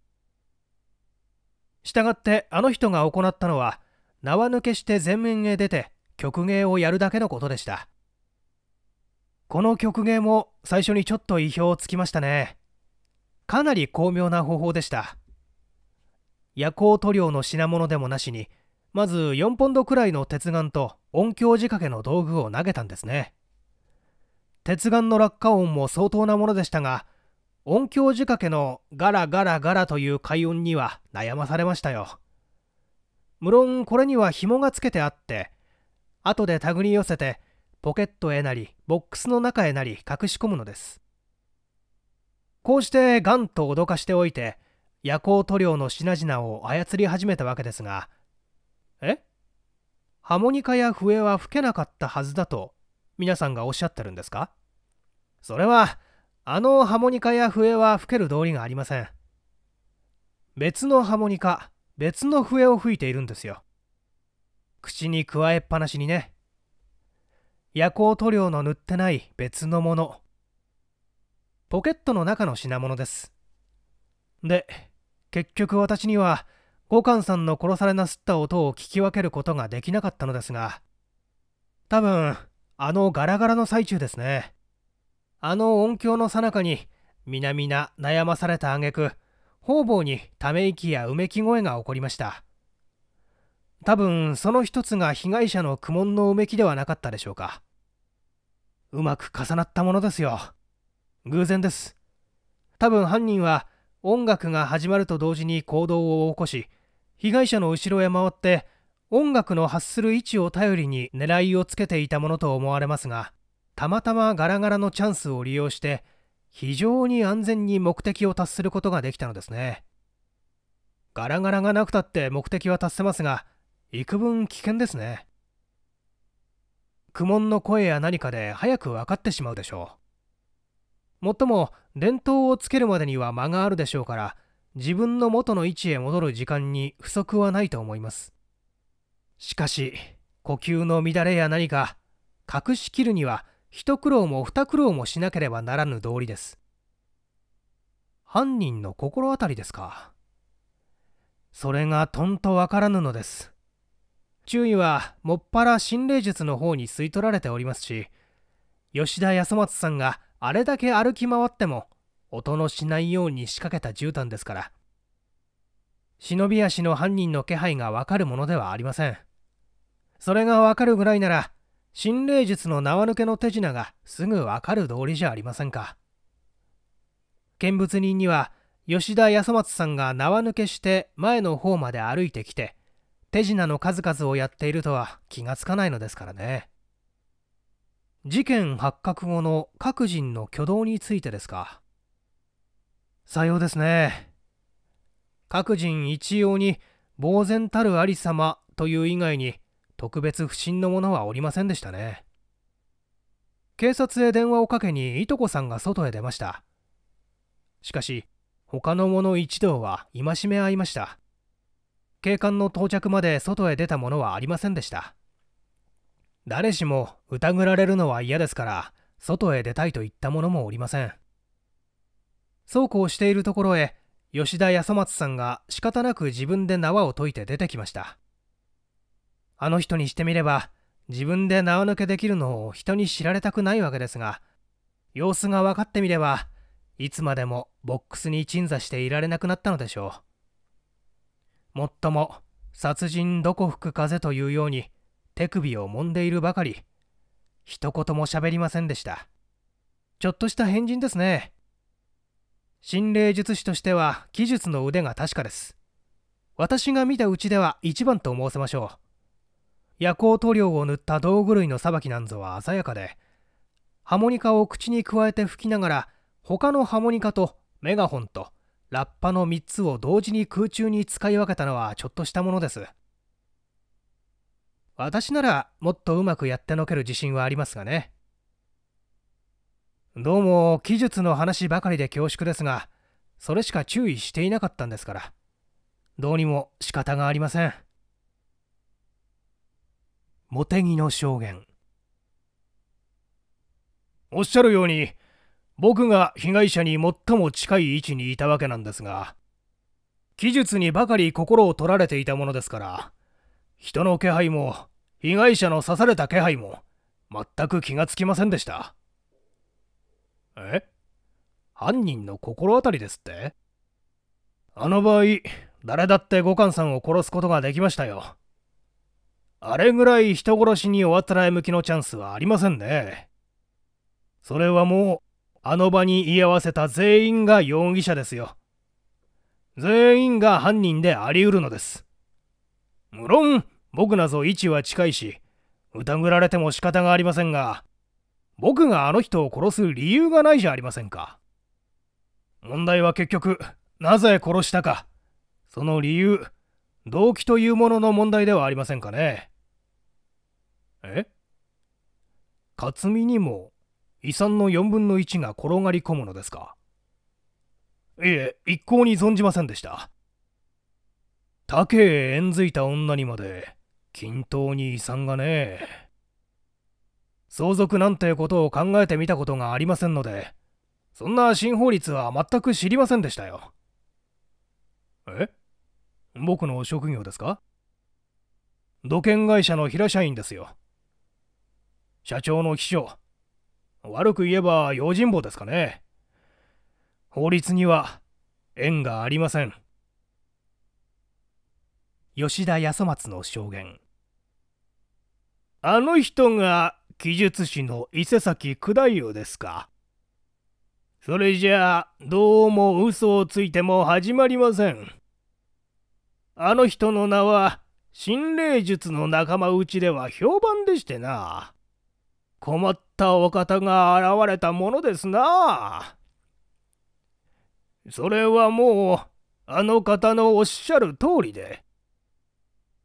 Speaker 1: したがってあの人が行ったのは縄抜けして前面へ出て曲芸をやるだけのことでしたこの曲芸も最初にちょっと意表をつきましたねかなり巧妙な方法でした夜行塗料の品物でもなしにまず4ポンドくらいの鉄眼と音響仕掛けの道具を投げたんですね鉄眼の落下音も相当なものでしたが音響仕掛けのガラガラガラという快音には悩まされましたよ無論これには紐がつけてあって後で手繰り寄せてポケットへなりボックスの中へなり隠し込むのですこうしてガンと脅かしておいて夜行塗料の品々を操り始めたわけですがえハモニカや笛は吹けなかったはずだと皆さんがおっしゃってるんですかそれはあのハモニカや笛は吹ける道理がありません別のハモニカ別の笛を吹いているんですよ口にくわえっぱなしにね夜光塗料の塗ってない別のものポケットの中の品物ですで結局私には五感さんの殺されなすった音を聞き分けることができなかったのですが多分あのガラガラの最中ですねあの音響の最中に皆々悩まされた挙句方々にため息やうめき声が起こりました多分その一つが被害者の苦悶のうめきではなかったでしょうかうまく重なったものですよ偶然です多分犯人は音楽が始まると同時に行動を起こし被害者の後ろへ回って音楽の発する位置を頼りに狙いをつけていたものと思われますがたまたまガラガラのチャンスを利用して非常に安全に目的を達することができたのですねガラガラがなくたって目的は達せますが幾分危険ですね苦悶の声や何かで早く分かってしまうでしょうもっとも電灯をつけるまでには間があるでしょうから自分の元の位置へ戻る時間に不足はないと思いますしかし呼吸の乱れや何か隠しきるには一苦労も二苦労もしなければならぬ道理です犯人の心当たりですかそれがとんとわからぬのです注意はもっぱら心霊術の方に吸い取られておりますし吉田康松さんがあれだけ歩き回っても音のしないように仕掛けた絨毯ですから忍び足の犯人の気配がわかるものではありませんそれがわかるぐらいなら心霊術の縄抜けの手品がすぐわかる道理じゃありませんか見物人には吉田康松さんが縄抜けして前の方まで歩いてきて手品の数々をやっているとは気がつかないのですからね。事件発覚後の各人の挙動についてですかさようですね各人一様に呆然たるありさまという以外に特別不審の者はおりませんでしたね警察へ電話をかけにいとこさんが外へ出ましたしかし他の者一同は戒め合いました警官の到着まで外へ出た者はありませんでした誰しも疑られるのは嫌ですから外へ出たいといった者もおりませんそうこうしているところへ吉田康松さんが仕方なく自分で縄を解いて出てきましたあの人にしてみれば自分で縄抜けできるのを人に知られたくないわけですが様子が分かってみればいつまでもボックスに鎮座していられなくなったのでしょうもっとも殺人どこ吹く風というように手首を揉んでいるばかり一言も喋りませんでしたちょっとした変人ですね心霊術師としては技術の腕が確かです私が見たうちでは一番と申せましょう夜光塗料を塗った道具類のさばきなんぞは鮮やかでハモニカを口にくわえて吹きながら他のハモニカとメガホンとラッパの3つを同時に空中に使い分けたのはちょっとしたものです私ならもっとうまくやってのける自信はありますがねどうも技術の話ばかりで恐縮ですがそれしか注意していなかったんですからどうにも仕方がありません茂木の証言おっしゃるように僕が被害者に最も近い位置にいたわけなんですが技術にばかり心を取られていたものですから人の気配も被害者の刺された気配も全く気がつきませんでしたえ犯人の心当たりですってあの場合誰だって五感さんを殺すことができましたよあれぐらい人殺しにおあつらえ向きのチャンスはありませんねそれはもうあの場に居合わせた全員が容疑者ですよ全員が犯人であり得るのです無論僕なぞ位置は近いし、疑られても仕方がありませんが、僕があの人を殺す理由がないじゃありませんか。問題は結局、なぜ殺したか、その理由、動機というものの問題ではありませんかね。え克巳にも遺産の4分の1が転がり込むのですかいえ、一向に存じませんでした。竹へ縁づいた女にまで均等に遺産がねえ相続なんてことを考えてみたことがありませんのでそんな新法律は全く知りませんでしたよえ僕の職業ですか土建会社の平社員ですよ社長の秘書悪く言えば用心棒ですかね法律には縁がありません吉田康松の証言あの人が記述師の伊勢崎九代夫ですか。それじゃあ、どうも嘘をついても始まりません。あの人の名は、心霊術の仲間内では評判でしてな。困ったお方が現れたものですな。それはもう、あの方のおっしゃる通りで。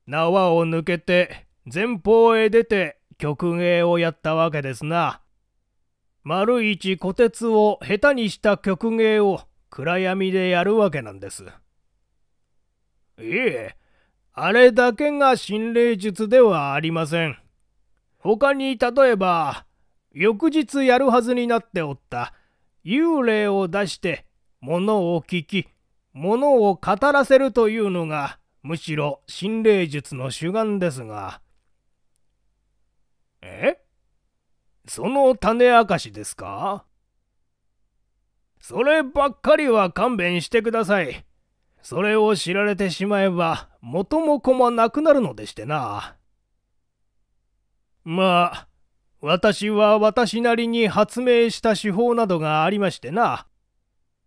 Speaker 1: 縄を抜けて前方へ出て曲芸をやったわけですな。丸一虎鉄を下手にした曲芸を暗闇でやるわけなんです。いえ、あれだけが心霊術ではありません。他に例えば、翌日やるはずになっておった幽霊を出して物を聞き、物を語らせるというのがむしろ心霊術の主眼ですが、えその種明かしですかそればっかりは勘弁してください。それを知られてしまえば元も子もなくなるのでしてな。まあ、私は私なりに発明した手法などがありましてな。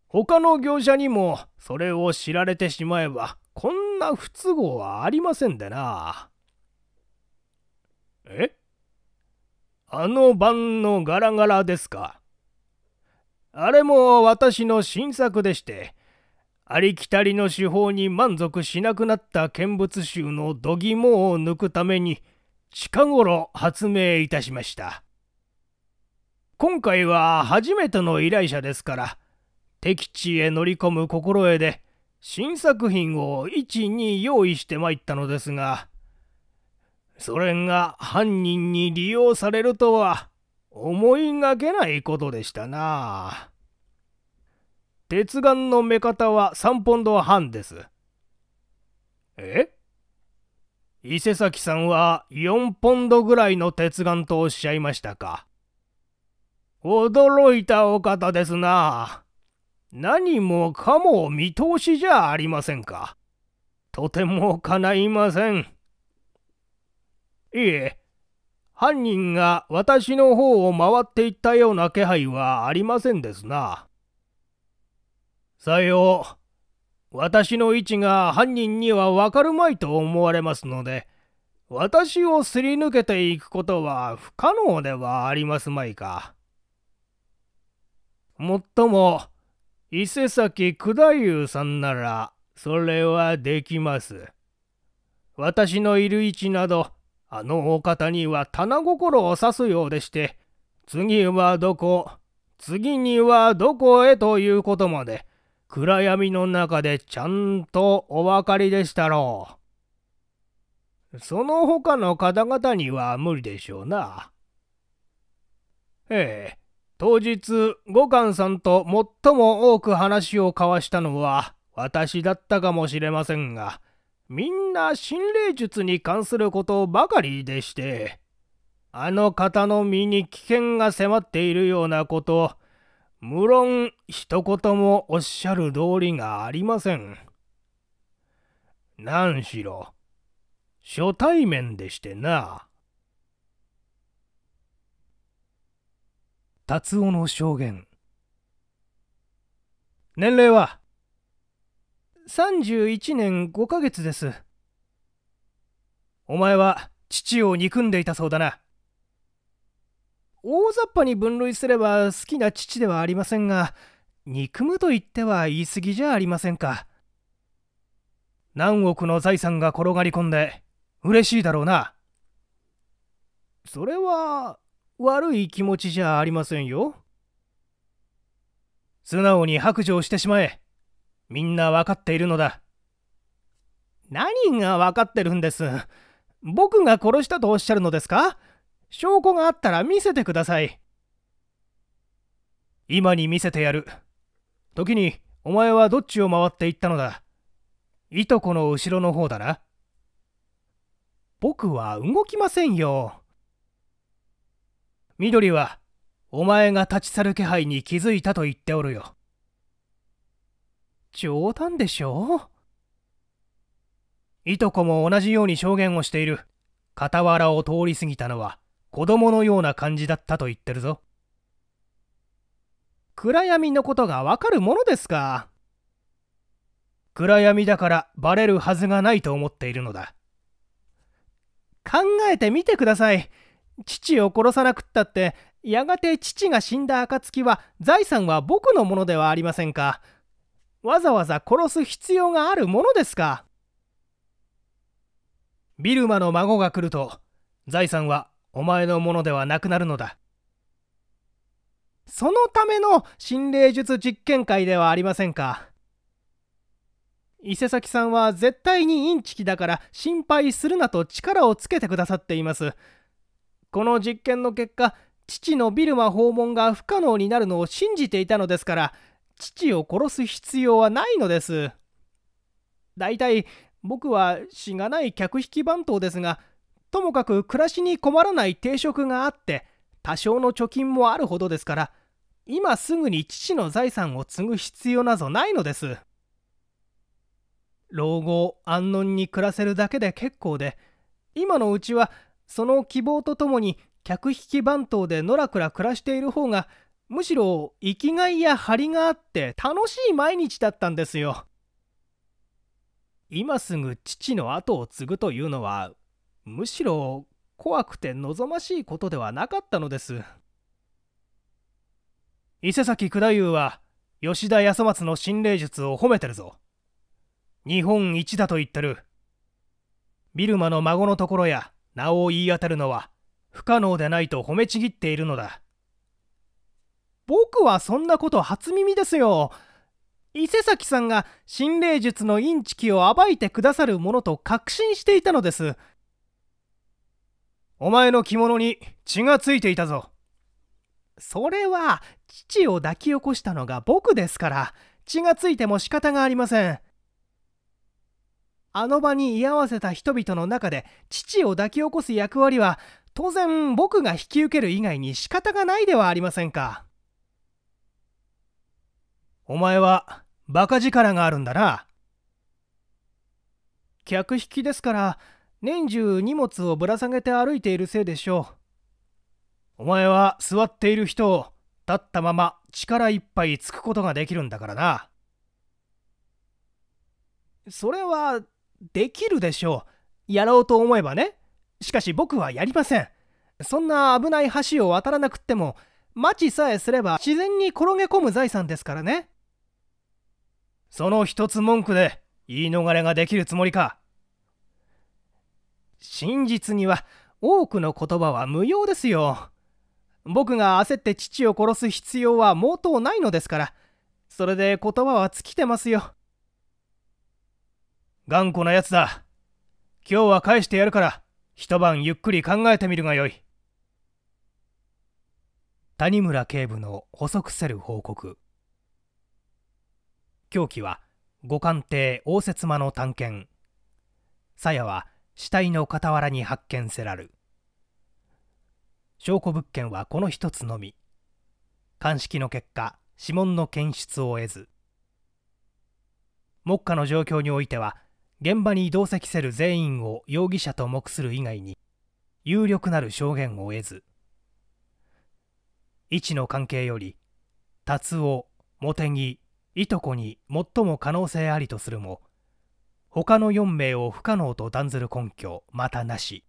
Speaker 1: 他の業者にもそれを知られてしまえばこんな不都合はありませんでな。えあの晩のガラガラですか。あれも私の新作でして、ありきたりの手法に満足しなくなった見物集の度肝を抜くために、近頃発明いたしました。今回は初めての依頼者ですから、敵地へ乗り込む心得で、新作品を1、2用意してまいったのですが、それが犯人に利用されるとは思いがけないことでしたな鉄眼の目方は3ポンド半ですえ伊勢崎さんは4ポンドぐらいの鉄眼とおっしゃいましたか驚いたお方ですな何もかも見通しじゃありませんかとても叶いません。いえ、犯人が私の方を回っていったような気配はありませんですな。さよう、私の位置が犯人にはわかるまいと思われますので、私をすり抜けていくことは不可能ではありますまいか。もっとも、伊勢崎九太夫さんなら、それはできます。私のいる位置など、あのお方には棚心を指すようでして、次はどこ、次にはどこへということまで、暗闇の中でちゃんとお分かりでしたろう。その他の方々には無理でしょうな。ええ、当日、五感さんと最も多く話を交わしたのは、私だったかもしれませんが、みんな心霊術に関することばかりでして、あの方の身に危険が迫っているようなこと、無論一言もおっしゃる通りがありません。何しろ、初対面でしてな。達夫の証言。年齢は31年5ヶ月です。お前は父を憎んでいたそうだな。大雑把に分類すれば好きな父ではありませんが、憎むと言っては言い過ぎじゃありませんか。何億の財産が転がり込んで、嬉しいだろうな。それは、悪い気持ちじゃありませんよ。素直に白状してしまえ。みんな分かっているのだ何が分かってるんです僕が殺したとおっしゃるのですか証拠があったら見せてください今に見せてやる時にお前はどっちを回っていったのだいとこの後ろの方だな僕は動きませんよ緑はお前が立ち去る気配に気づいたと言っておるよ冗談でしょいとこも同じように証言をしている。傍らを通り過ぎたのは子供のような感じだったと言ってるぞ。暗闇のことがわかるものですか。暗闇だからバレるはずがないと思っているのだ。考えてみてください。父を殺さなくったって、やがて父が死んだ暁は財産は僕のものではありませんか。わざわざ殺す必要があるものですかビルマの孫が来ると財産はお前のものではなくなるのだそのための心霊術実験会ではありませんか伊勢崎さんは絶対にインチキだから心配するなと力をつけてくださっていますこの実験の結果父のビルマ訪問が不可能になるのを信じていたのですから父を殺す必要はないのです。大体、僕はしがない客引き番頭ですが、ともかく暮らしに困らない定職があって、多少の貯金もあるほどですから、今すぐに父の財産を継ぐ必要なぞないのです。老後安穏に暮らせるだけで結構で今のうちはその希望とともに客引き番頭でのらくら暮らしている方がむしろ生きがいや張りがあって楽しい毎日だったんですよ今すぐ父の後を継ぐというのはむしろ怖くて望ましいことではなかったのです伊勢崎九太夫は吉田康松の心霊術を褒めてるぞ日本一だと言ってるビルマの孫のところや名を言い当てるのは不可能でないと褒めちぎっているのだ僕はそんなこと初耳ですよ。伊勢崎さんが心霊術のインチキを暴いてくださるものと確信していたのです。お前の着物に血がついていたぞ。それは父を抱き起こしたのが僕ですから、血がついても仕方がありません。あの場に居合わせた人々の中で父を抱き起こす役割は当然僕が引き受ける以外に仕方がないではありませんか。お前はバカ力があるんだな客引きですから年中荷物をぶら下げて歩いているせいでしょうお前は座っている人を立ったまま力いっぱいつくことができるんだからなそれはできるでしょうやろうと思えばねしかし僕はやりませんそんな危ない橋を渡らなくっても町さえすれば自然に転げ込む財産ですからねその一つ文句で言い逃れができるつもりか真実には多くの言葉は無用ですよ僕が焦って父を殺す必要は毛頭ないのですからそれで言葉は尽きてますよ頑固なやつだ今日は返してやるから一晩ゆっくり考えてみるがよい谷村警部の補足せる報告凶器は五官邸応接間の探検鞘は死体の傍らに発見せらる証拠物件はこの一つのみ鑑識の結果指紋の検出を得ず目下の状況においては現場に同席せる全員を容疑者と目する以外に有力なる証言を得ず位置の関係より達夫茂木いとこに最も可能性ありとするも他の4名を不可能と断ずる根拠またなし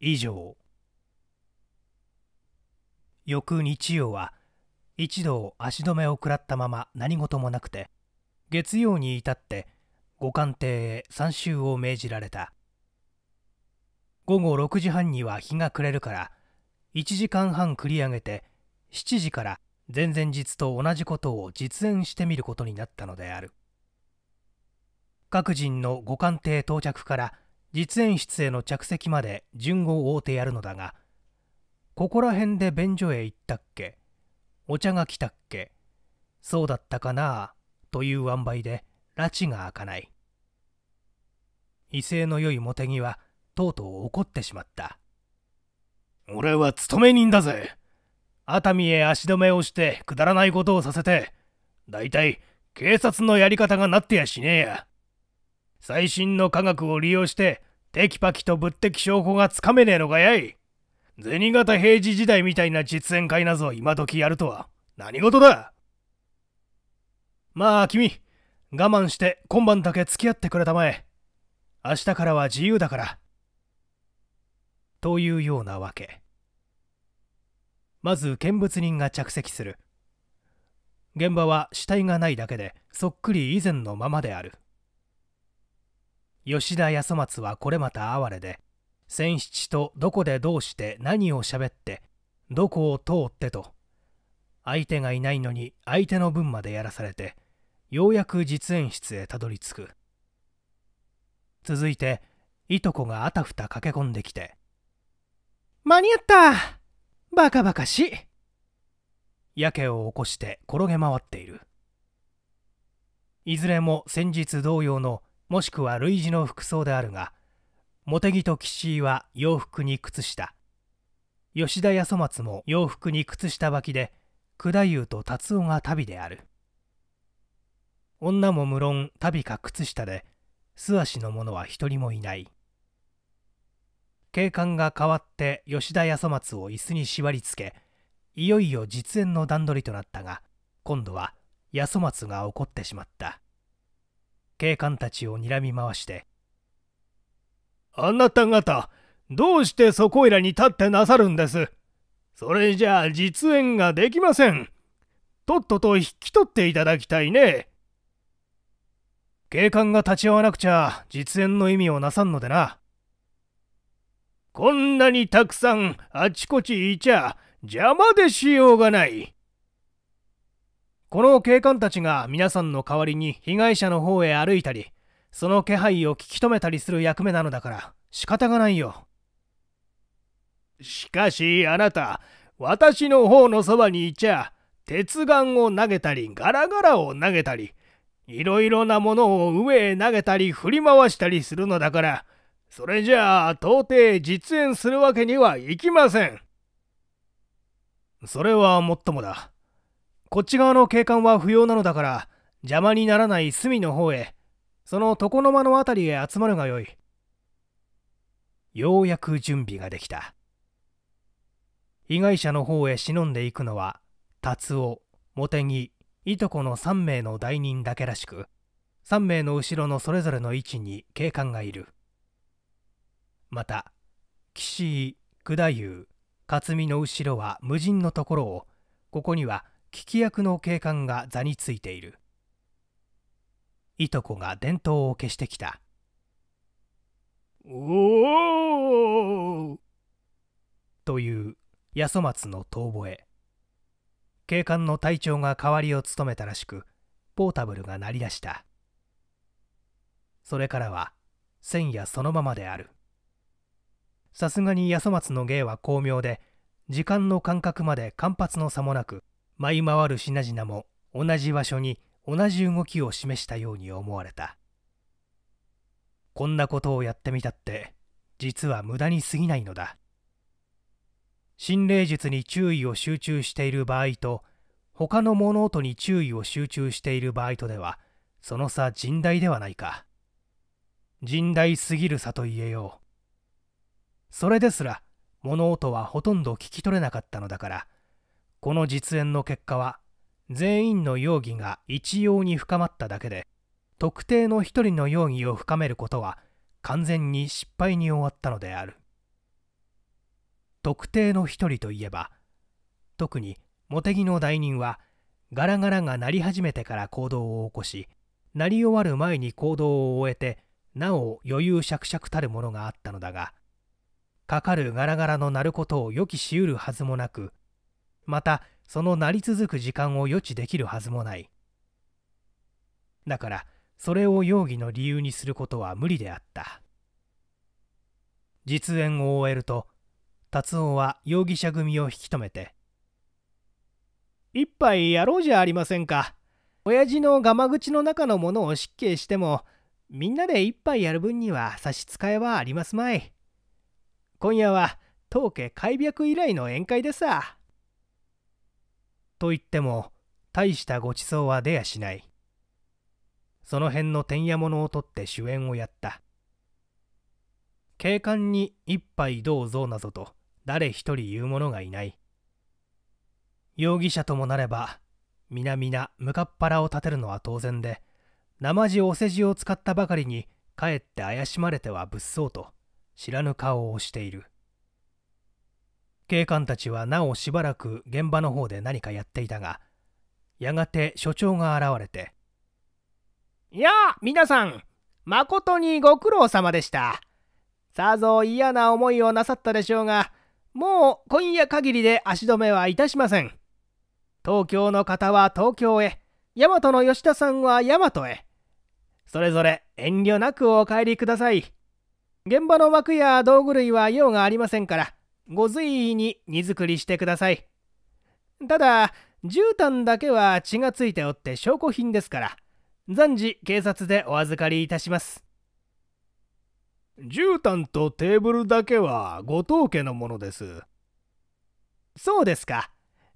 Speaker 1: 以上翌日曜は一同足止めを食らったまま何事もなくて月曜に至って五官邸へ参集を命じられた午後6時半には日が暮れるから1時間半繰り上げて7時から前々日と同じことを実演してみることになったのである各人の五艦艇到着から実演室への着席まで順を追うてやるのだがここら辺で便所へ行ったっけお茶が来たっけそうだったかなという塩梅で拉致が開かない威勢の良い茂木はとうとう怒ってしまった俺は勤め人だぜ熱海へ足止めをしてくだらないことをさせて大体警察のやり方がなってやしねえや最新の科学を利用してテキパキと物的証拠がつかめねえのかやい銭形平治時代みたいな実演会なぞ今時やるとは何事だまあ君我慢して今晩だけ付き合ってくれたまえ明日からは自由だからというようなわけ。まず見物人が着席する現場は死体がないだけでそっくり以前のままである吉田康松はこれまた哀れで千七とどこでどうして何を喋ってどこを通ってと相手がいないのに相手の分までやらされてようやく実演室へたどり着く続いていとこがあたふた駆け込んできて「間に合ったバカバカしいやけを起こして転げ回っているいずれも先日同様のもしくは類似の服装であるが茂木と岸井は洋服に靴下吉田康松も洋服に靴下履きで九太夫と達夫が旅である女も無論足袋か靴下で素足の者は一人もいない警官が代わって吉田康松を椅子に縛り付けいよいよ実演の段取りとなったが今度は康松が怒ってしまった警官たちを睨み回して「あなた方どうしてそこいらに立ってなさるんですそれじゃあ実演ができませんとっとと引き取っていただきたいね」警官が立ち会わなくちゃ実演の意味をなさんのでな。こんなにたくさんあちこちいちゃ邪魔でしようがない。この警官たちが皆さんの代わりに被害者の方へ歩いたり、その気配を聞き止めたりする役目なのだから仕方がないよ。しかしあなた、私の方のそばにいちゃ、鉄眼を投げたり、ガラガラを投げたり、いろいろなものを上へ投げたり振り回したりするのだから、それじゃあ到底実演するわけにはいきません。それはもっともだ。こっち側の景観は不要なのだから邪魔にならない隅の方へ、その床の間の辺りへ集まるがよい。ようやく準備ができた。被害者の方へ忍んでいくのは、達夫、茂木、いとこの3名の代人だけらしく、3名の後ろのそれぞれの位置に警官がいる。また岸井九太夫克実の後ろは無人のところをここには聞き役の警官が座についているいとこが伝統を消してきたおおという八十松の遠吠え警官の隊長が代わりを務めたらしくポータブルが鳴り出したそれからは千夜そのままであるさすがに安松の芸は巧妙で時間の間隔まで間髪の差もなく舞い回る品々も同じ場所に同じ動きを示したように思われたこんなことをやってみたって実は無駄に過ぎないのだ心霊術に注意を集中している場合と他の物音に注意を集中している場合とではその差甚大ではないか甚大すぎる差と言えようそれですら物音はほとんど聞き取れなかったのだからこの実演の結果は全員の容疑が一様に深まっただけで特定の一人の容疑を深めることは完全に失敗に終わったのである特定の一人といえば特に茂木の代人はガラガラが鳴り始めてから行動を起こし鳴り終わる前に行動を終えてなお余裕しゃくしゃくたるものがあったのだがかかるガラガラの鳴ることを予期しうるはずもなくまたその鳴り続く時間を予知できるはずもないだからそれを容疑の理由にすることは無理であった実演を終えると達夫は容疑者組を引き止めて「一杯やろうじゃありませんか親父のガマ口の中のものを失敬してもみんなで一杯やる分には差し支えはありますまい」今夜は当家開闢以来の宴会でさ。と言っても大したご馳走は出やしない。その辺のてんやものを取って主演をやった。警官に一杯どうぞなどと誰一人言う者がいない。容疑者ともなれば皆々向かっ腹を立てるのは当然でなまじお世辞を使ったばかりにかえって怪しまれては物騒と知らぬ顔をしている警官たちはなおしばらく現場の方で何かやっていたがやがて所長が現れて「やあ皆さん誠にご苦労様でしたさぞ嫌な思いをなさったでしょうがもう今夜限りで足止めはいたしません東京の方は東京へ大和の吉田さんは大和へそれぞれ遠慮なくお帰りください現場の枠や道具類は用がありませんからご随意に荷造りしてくださいただ絨毯だけは血がついておって証拠品ですから暫時警察でお預かりいたします絨毯とテーブルだけは後藤家のものですそうですか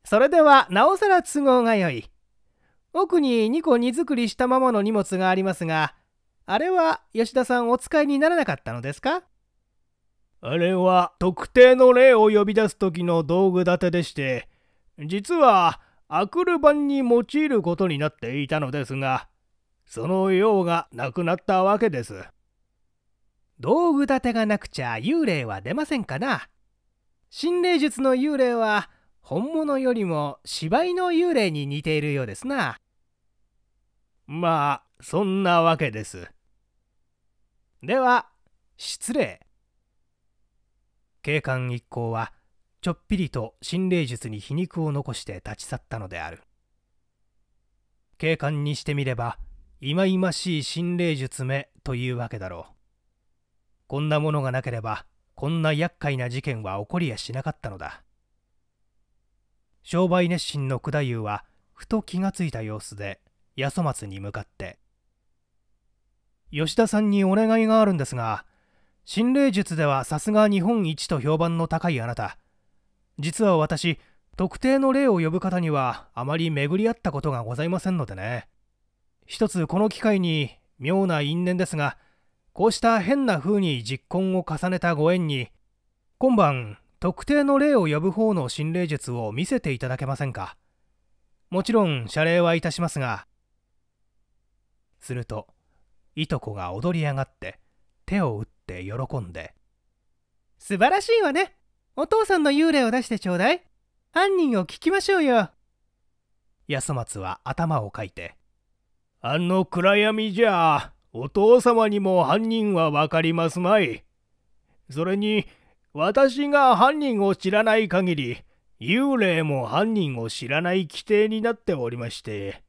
Speaker 1: それではなおさら都合がよい奥に2個荷造りしたままの荷物がありますがあれは吉田さんお使いにならなかったのですかあれは特定の霊を呼び出す時の道具立てでして、実はアクル板に用いることになっていたのですが、その用がなくなったわけです。道具立てがなくちゃ幽霊は出ませんかな心霊術の幽霊は本物よりも芝居の幽霊に似ているようですな。まあそんなわけです。では、失礼。警官一行は、ちょっぴりと心霊術に皮肉を残して立ち去ったのである。警官にしてみれば、いまいましい心霊術めというわけだろう。こんなものがなければ、こんな厄介な事件は起こりやしなかったのだ。商売熱心の九太夫は、ふと気がついた様子で、八十松に向かって吉田さんにお願いがあるんですが心霊術ではさすが日本一と評判の高いあなた実は私特定の霊を呼ぶ方にはあまり巡り合ったことがございませんのでね一つこの機会に妙な因縁ですがこうした変な風に実婚を重ねたご縁に今晩特定の霊を呼ぶ方の心霊術を見せていただけませんかもちろん謝礼はいたしますがするといとこが踊り上がって手を打って喜んで「素晴らしいわねお父さんの幽霊を出してちょうだい犯人を聞きましょうよ」安松は頭をかいて「あの暗闇じゃお父様にも犯人は分かりますまい」それに私が犯人を知らない限り幽霊も犯人を知らない規定になっておりまして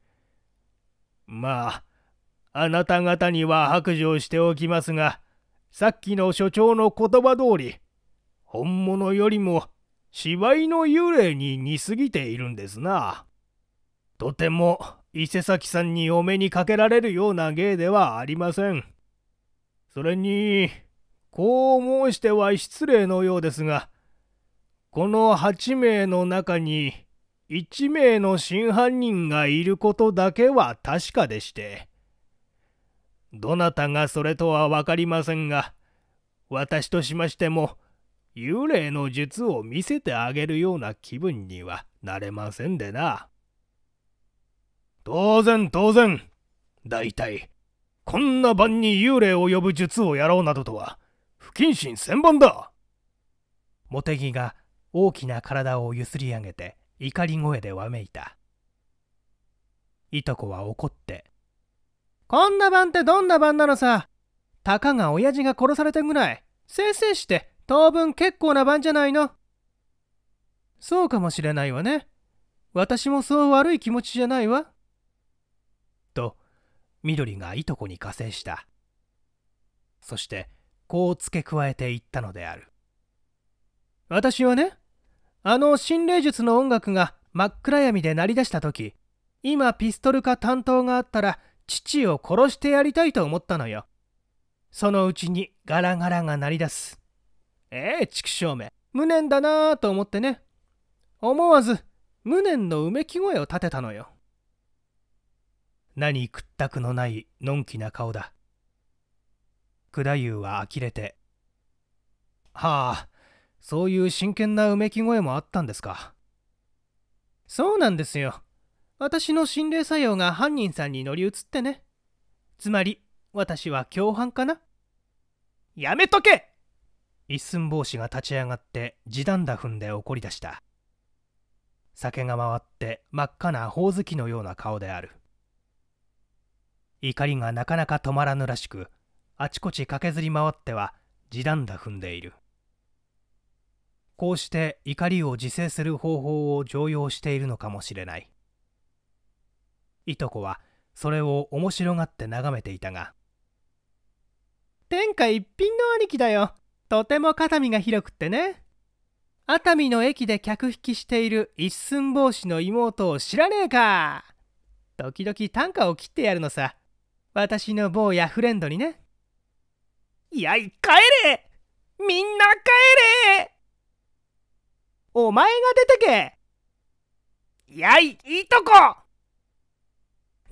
Speaker 1: まああなた方には白状しておきますが、さっきの所長の言葉通り、本物よりも芝居の幽霊に似すぎているんですな。とても伊勢崎さんにお目にかけられるような芸ではありません。それに、こう申しては失礼のようですが、この8名の中に1名の真犯人がいることだけは確かでして。どなたがそれとは分かりませんが、私としましても、幽霊の術を見せてあげるような気分にはなれませんでな。当然当然、大体、こんな晩に幽霊を呼ぶ術をやろうなどとは、不謹慎千万だ茂木が大きな体をゆすり上げて怒り声でわめいた。いとこは怒ってこんな晩ってどんな晩なのさ。たかが親父が殺されたぐらい、せいせいして当分結構な番じゃないの。そうかもしれないわね。私もそう悪い気持ちじゃないわ。と、緑がいとこに加勢した。そして、こう付け加えて言ったのである。私はね、あの心霊術の音楽が真っ暗闇で鳴り出した時、今ピストルか担当があったら父を殺してやりたいと思ったのよ。そのうちにガラガラが鳴り出す。ええ、畜生め。無念だなぁと思ってね。思わず、無念のうめき声を立てたのよ。何屈託のないのんきな顔だ。九太夫は呆れて。はあ、そういう真剣なうめき声もあったんですか。そうなんですよ。私の心霊作用が犯人さんに乗り移ってね。つまり、私は共犯かなやめとけ一寸法師が立ち上がって地団打踏んで怒り出した。酒が回って真っ赤なほおずきのような顔である。怒りがなかなか止まらぬらしく、あちこち駆けずり回っては地団打踏んでいる。こうして怒りを自制する方法を常用しているのかもしれない。いとこはそれを面白がって眺めていたが天下一品の兄貴だよとても肩身が広くってね熱海の駅で客引きしている一寸法師の妹を知らねえか時々短歌を切ってやるのさ私の坊やフレンドにねいやい帰れみんな帰れお前が出てけやいいとこ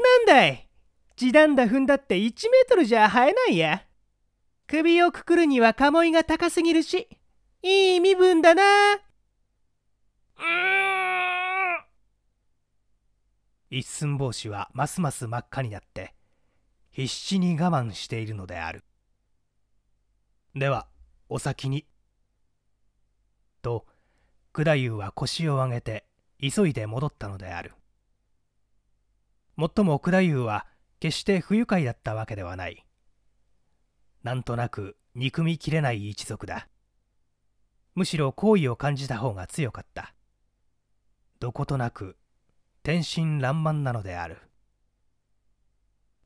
Speaker 1: なんだい地団打踏んだって1メートルじゃ生えないや。首をくくるには鴨居が高すぎるし、いい身分だな。一寸法師はますます真っ赤になって必死に我慢しているのであるではお先にと九太夫は腰を上げて急いで戻ったのであるもっとも奥太夫は決して不愉快だったわけではないなんとなく憎みきれない一族だむしろ好意を感じた方が強かったどことなく天真爛漫なのである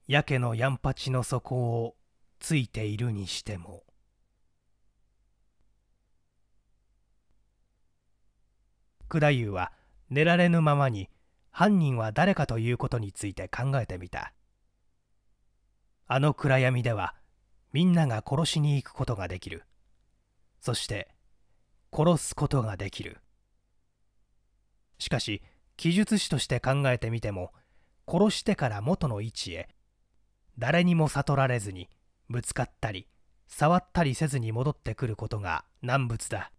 Speaker 1: やけのやんぱちの底をついているにしても九太夫は寝られぬままに犯人は誰かということについて考えてみたあの暗闇ではみんなが殺しに行くことができるそして殺すことができるしかし記述師として考えてみても殺してから元の位置へ誰にも悟られずにぶつかったり触ったりせずに戻ってくることが難物だ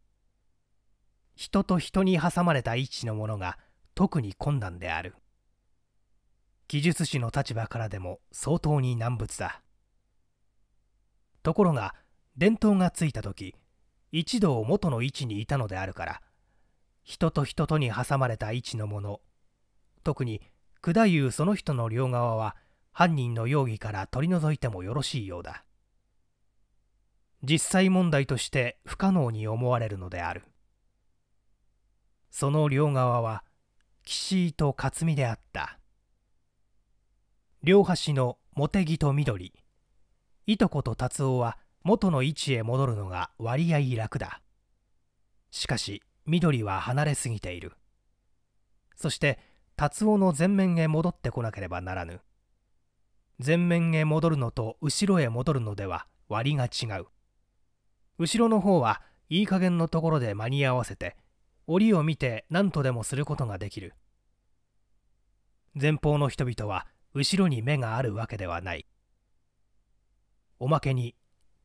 Speaker 1: 人と人に挟まれた位置のものが特に困難である記述師の立場からでも相当に難物だところが伝統がついた時一度元の位置にいたのであるから人と人とに挟まれた位置のもの特に九太夫その人の両側は犯人の容疑から取り除いてもよろしいようだ実際問題として不可能に思われるのであるその両側は岸井と克美であった両端の茂木と緑いとこと達夫は元の位置へ戻るのが割合楽だしかし緑は離れすぎているそして達夫の前面へ戻ってこなければならぬ前面へ戻るのと後ろへ戻るのでは割が違う後ろの方はいい加減のところで間に合わせて檻を見て何とでもすることができる前方の人々は後ろに目があるわけではないおまけに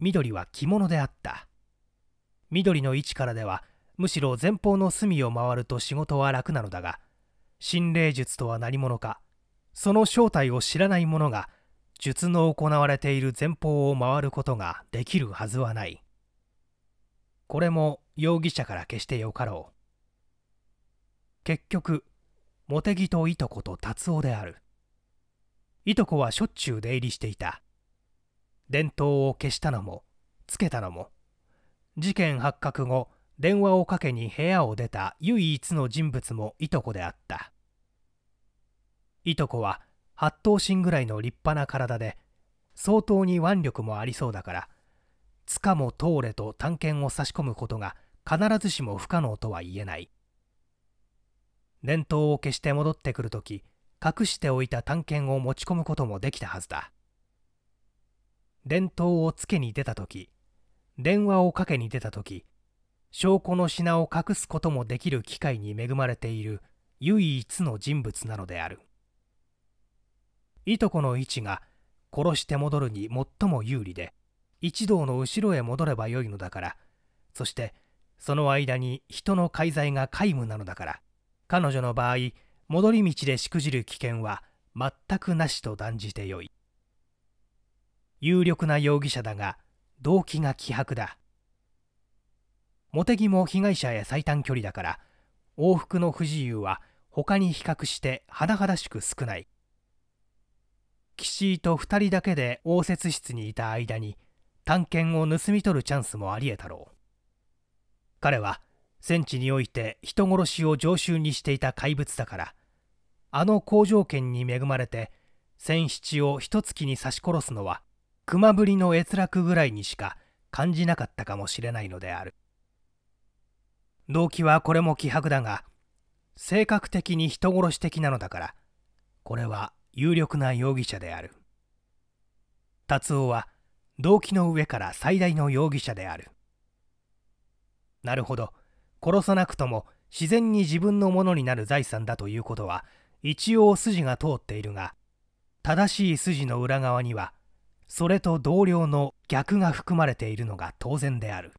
Speaker 1: 緑は着物であった緑の位置からではむしろ前方の隅を回ると仕事は楽なのだが心霊術とは何者かその正体を知らない者が術の行われている前方を回ることができるはずはないこれも容疑者から決してよかろう結局茂木といとこと達夫であるいとこはしょっちゅう出入りしていた伝統を消したのもつけたのも事件発覚後電話をかけに部屋を出た唯一の人物もいとこであったいとこは8頭身ぐらいの立派な体で相当に腕力もありそうだからつかも通れと探検を差し込むことが必ずしも不可能とは言えない伝統を消して戻ってくるとき隠しておいた探検を持ち込むこともできたはずだ伝統をつけに出たとき電話をかけに出たとき証拠の品を隠すこともできる機会に恵まれている唯一の人物なのであるいとこの位置が殺して戻るに最も有利で一同の後ろへ戻ればよいのだからそしてその間に人の介在が皆無なのだから彼女の場合戻り道でしくじる危険は全くなしと断じてよい有力な容疑者だが動機が希薄だ茂木も被害者へ最短距離だから往復の不自由は他に比較して甚だしく少ない岸井と2人だけで応接室にいた間に探検を盗み取るチャンスもありえたろう彼は戦地において人殺しを常習にしていた怪物だからあの好条件に恵まれて戦七を一月に刺し殺すのは熊ぶりの閲楽ぐらいにしか感じなかったかもしれないのである動機はこれも希薄だが性格的に人殺し的なのだからこれは有力な容疑者である達夫は動機の上から最大の容疑者であるなるほど殺さなくとも自然に自分のものになる財産だということは一応筋が通っているが正しい筋の裏側にはそれと同僚の逆が含まれているのが当然である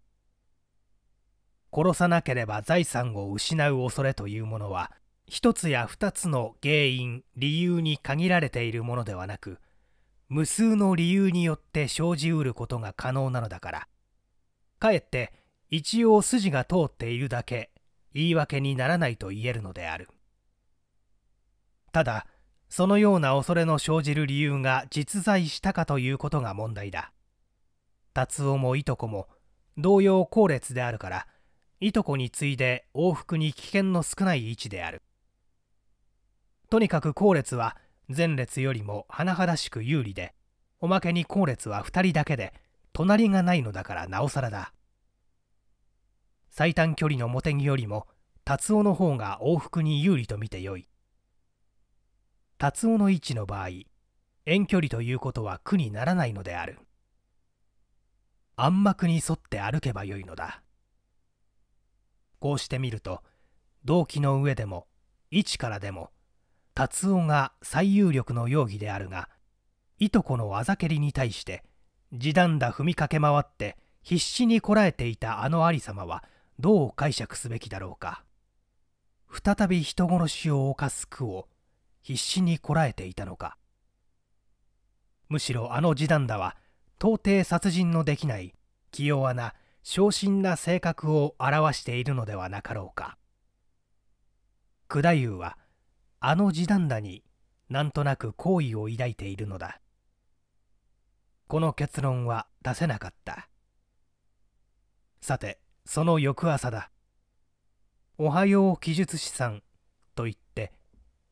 Speaker 1: 殺さなければ財産を失う恐れというものは一つや二つの原因理由に限られているものではなく無数の理由によって生じうることが可能なのだからかえって一応筋が通っているだけ言い訳にならないと言えるのであるただそのような恐れの生じる理由が実在したかということが問題だ達夫もいとこも同様後列であるからいとこに次いで往復に危険の少ない位置であるとにかく後列は前列よりも甚だしく有利でおまけに後列は2人だけで隣がないのだからなおさらだ最短距離の茂木よりも達夫の方が往復に有利と見てよい達夫の位置の場合遠距離ということは苦にならないのである暗幕に沿って歩けばよいのだこうしてみると動機の上でも位置からでも達夫が最有力の容疑であるがいとこのあざけりに対して地団だ踏みかけ回って必死にこらえていたあの有様はどう解釈すべきだろうか再び人殺しを犯す苦を必死にこらえていたのかむしろあの示談だは到底殺人のできない器用な昇進な性格を表しているのではなかろうか九太夫はあの示談だになんとなく好意を抱いているのだこの結論は出せなかったさてその翌朝だ「おはよう記述師さん」と言って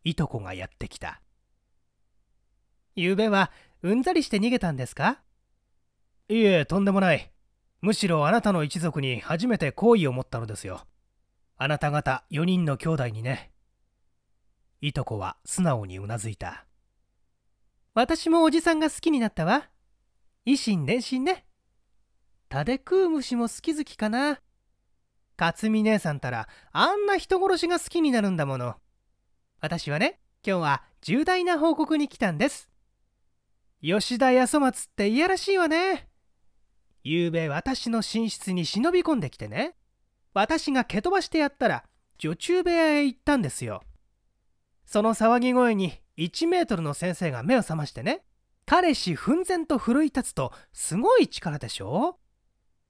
Speaker 1: いとこがやってきた「ゆうべはうんざりして逃げたんですか?」いいえとんでもないむしろあなたの一族に初めて好意を持ったのですよあなた方4人の兄弟にねいとこは素直にうなずいた私もおじさんが好きになったわ維新伝心ねタデクウムシも好き好きかな。勝美姉さんたらあんな人殺しが好きになるんだもの。私はね、今日は重大な報告に来たんです。吉田康松っていやらしいわね。昨べ私の寝室に忍び込んできてね。私が蹴飛ばしてやったら女中部屋へ行ったんですよ。その騒ぎ声に1メートルの先生が目を覚ましてね。彼氏奮然と奮い立つとすごい力でしょ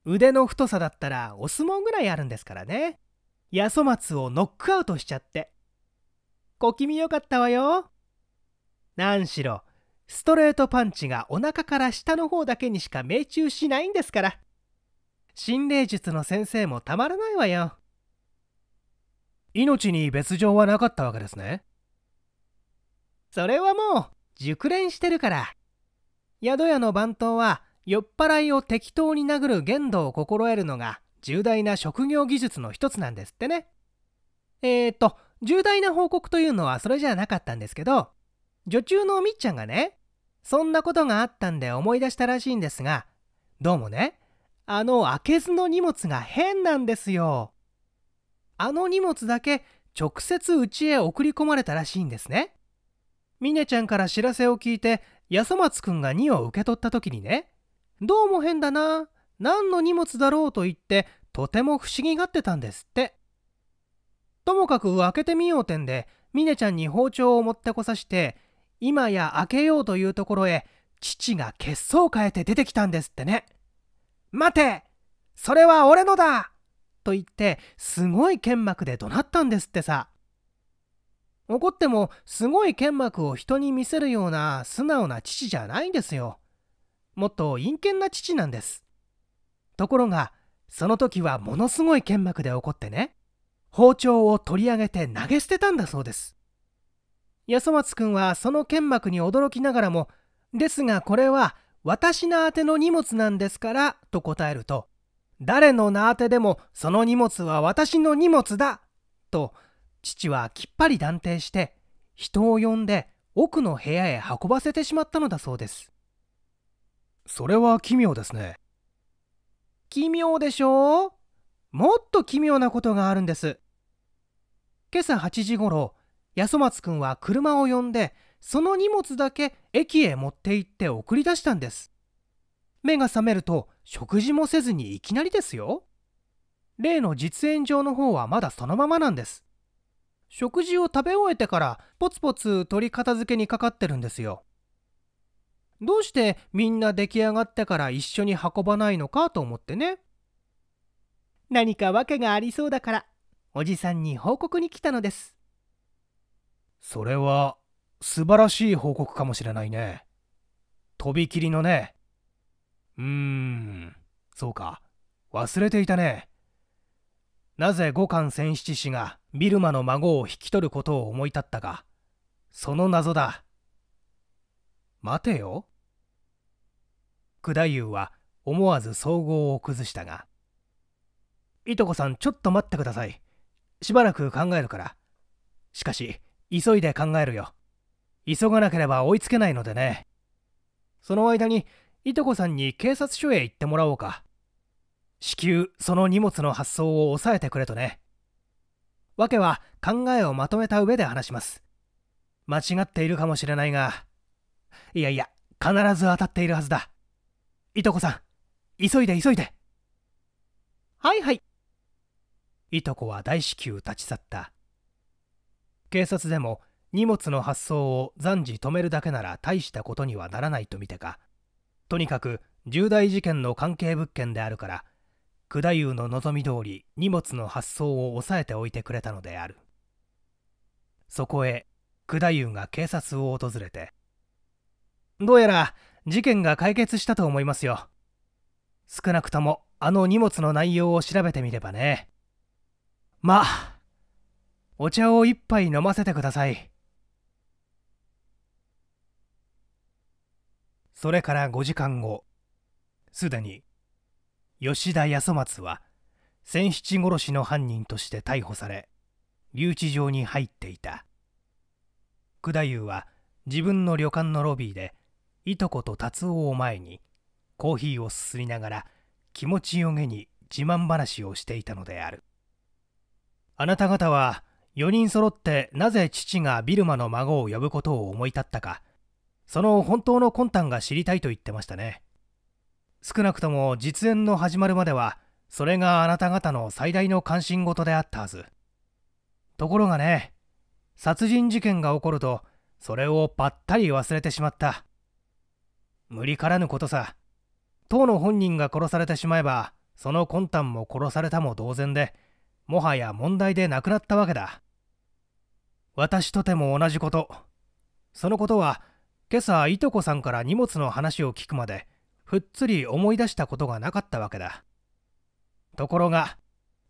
Speaker 1: 腕の太さだったらお相撲ぐらいあるんですからね八十松をノックアウトしちゃって小気味よかったわよ何しろストレートパンチがお腹から下の方だけにしか命中しないんですから心霊術の先生もたまらないわよ命に別状はなかったわけですねそれはもう熟練してるから宿屋の番頭は酔っ払いを適当に殴る限度を心得るのが重大な職業技術の一つなんですってね。えー、っと、重大な報告というのはそれじゃなかったんですけど、女中のみっちゃんがね、そんなことがあったんで思い出したらしいんですが、どうもね、あの開けずの荷物が変なんですよ。あの荷物だけ直接家へ送り込まれたらしいんですね。みねちゃんから知らせを聞いて、やそ松くんが2を受け取った時にね、どうも変だな何の荷物だろうと言ってとても不思議がってたんですってともかく開けてみよう点でミネちゃんに包丁を持ってこさして今や開けようというところへ父が血相を変えて出てきたんですってね待てそれは俺のだと言ってすごい剣幕で怒鳴ったんですってさ怒ってもすごい剣幕を人に見せるような素直な父じゃないんですよもっと陰険な父なんですところがその時はものすごい剣幕で怒ってね包丁を取り上げて投げ捨てたんだそうです安松くんはその剣幕に驚きながらも「ですがこれは私の宛ての荷物なんですから」と答えると「誰の名宛てでもその荷物は私の荷物だ」と父はきっぱり断定して人を呼んで奥の部屋へ運ばせてしまったのだそうですそれは奇妙ですね。奇妙でしょうもっと奇妙なことがあるんです。今朝8時ごろ、八十松くんは車を呼んで、その荷物だけ駅へ持って行って送り出したんです。目が覚めると、食事もせずにいきなりですよ。例の実演場の方はまだそのままなんです。食事を食べ終えてからポツポツ取り片付けにかかってるんですよ。どうしてみんな出来上がってから一緒に運ばないのかと思ってね何か訳がありそうだからおじさんに報告に来たのですそれは素晴らしい報告かもしれないねとびきりのねうーんそうか忘れていたねなぜ五冠千七氏がビルマの孫を引き取ることを思い立ったかその謎だ待てよ久太夫は思わず総合を崩したが「いとこさんちょっと待ってくださいしばらく考えるからしかし急いで考えるよ急がなければ追いつけないのでねその間にいとこさんに警察署へ行ってもらおうか至急その荷物の発送を抑えてくれとね訳は考えをまとめた上で話します間違っているかもしれないがいやいや必ず当たっているはずだいとこさん急いで急いではいはいいとこは大至急立ち去った警察でも荷物の発送を暫時止めるだけなら大したことにはならないと見てかとにかく重大事件の関係物件であるから九太夫の望み通り荷物の発送を抑えておいてくれたのであるそこへ九太夫が警察を訪れてどうやら事件が解決したと思いますよ少なくともあの荷物の内容を調べてみればねまあお茶を一杯飲ませてくださいそれから5時間後すでに吉田康松は千七殺しの犯人として逮捕され留置場に入っていた九太夫は自分の旅館のロビーでいとこと達夫を前にコーヒーをすすりながら気持ちよげに自慢話をしていたのであるあなた方は4人揃ってなぜ父がビルマの孫を呼ぶことを思い立ったかその本当の魂胆が知りたいと言ってましたね少なくとも実演の始まるまではそれがあなた方の最大の関心事であったはずところがね殺人事件が起こるとそれをばったり忘れてしまった無理からぬことさ当の本人が殺されてしまえばその魂胆も殺されたも同然でもはや問題でなくなったわけだ私とても同じことそのことは今朝いとこさんから荷物の話を聞くまでふっつり思い出したことがなかったわけだところが